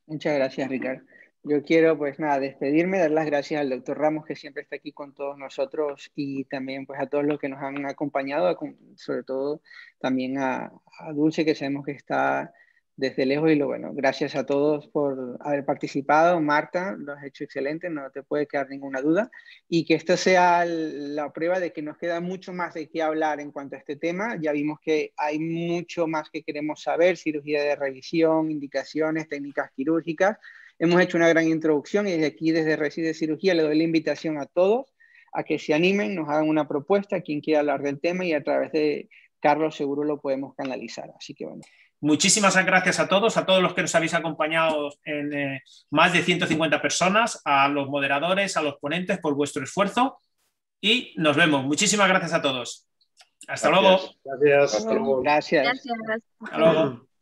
Muchas gracias, Ricardo. Yo quiero, pues nada, despedirme, dar las gracias al doctor Ramos, que siempre está aquí con todos nosotros, y también pues a todos los que nos han acompañado, sobre todo también a Dulce, que sabemos que está desde lejos y lo bueno. Gracias a todos por haber participado. Marta, lo has hecho excelente, no te puede quedar ninguna duda. Y que esto sea la prueba de que nos queda mucho más de qué hablar en cuanto a este tema. Ya vimos que hay mucho más que queremos saber, cirugía de revisión, indicaciones, técnicas quirúrgicas. Hemos hecho una gran introducción y desde aquí, desde Reside Cirugía, le doy la invitación a todos a que se animen, nos hagan una propuesta, quien quiera hablar del tema y a través de Carlos seguro lo podemos canalizar. Así que bueno. Muchísimas gracias a todos, a todos los que nos habéis acompañado en eh, más de 150 personas, a los moderadores, a los ponentes por vuestro esfuerzo y nos vemos. Muchísimas gracias a todos. Hasta luego. Gracias. Hasta luego. Gracias. gracias. Hasta luego.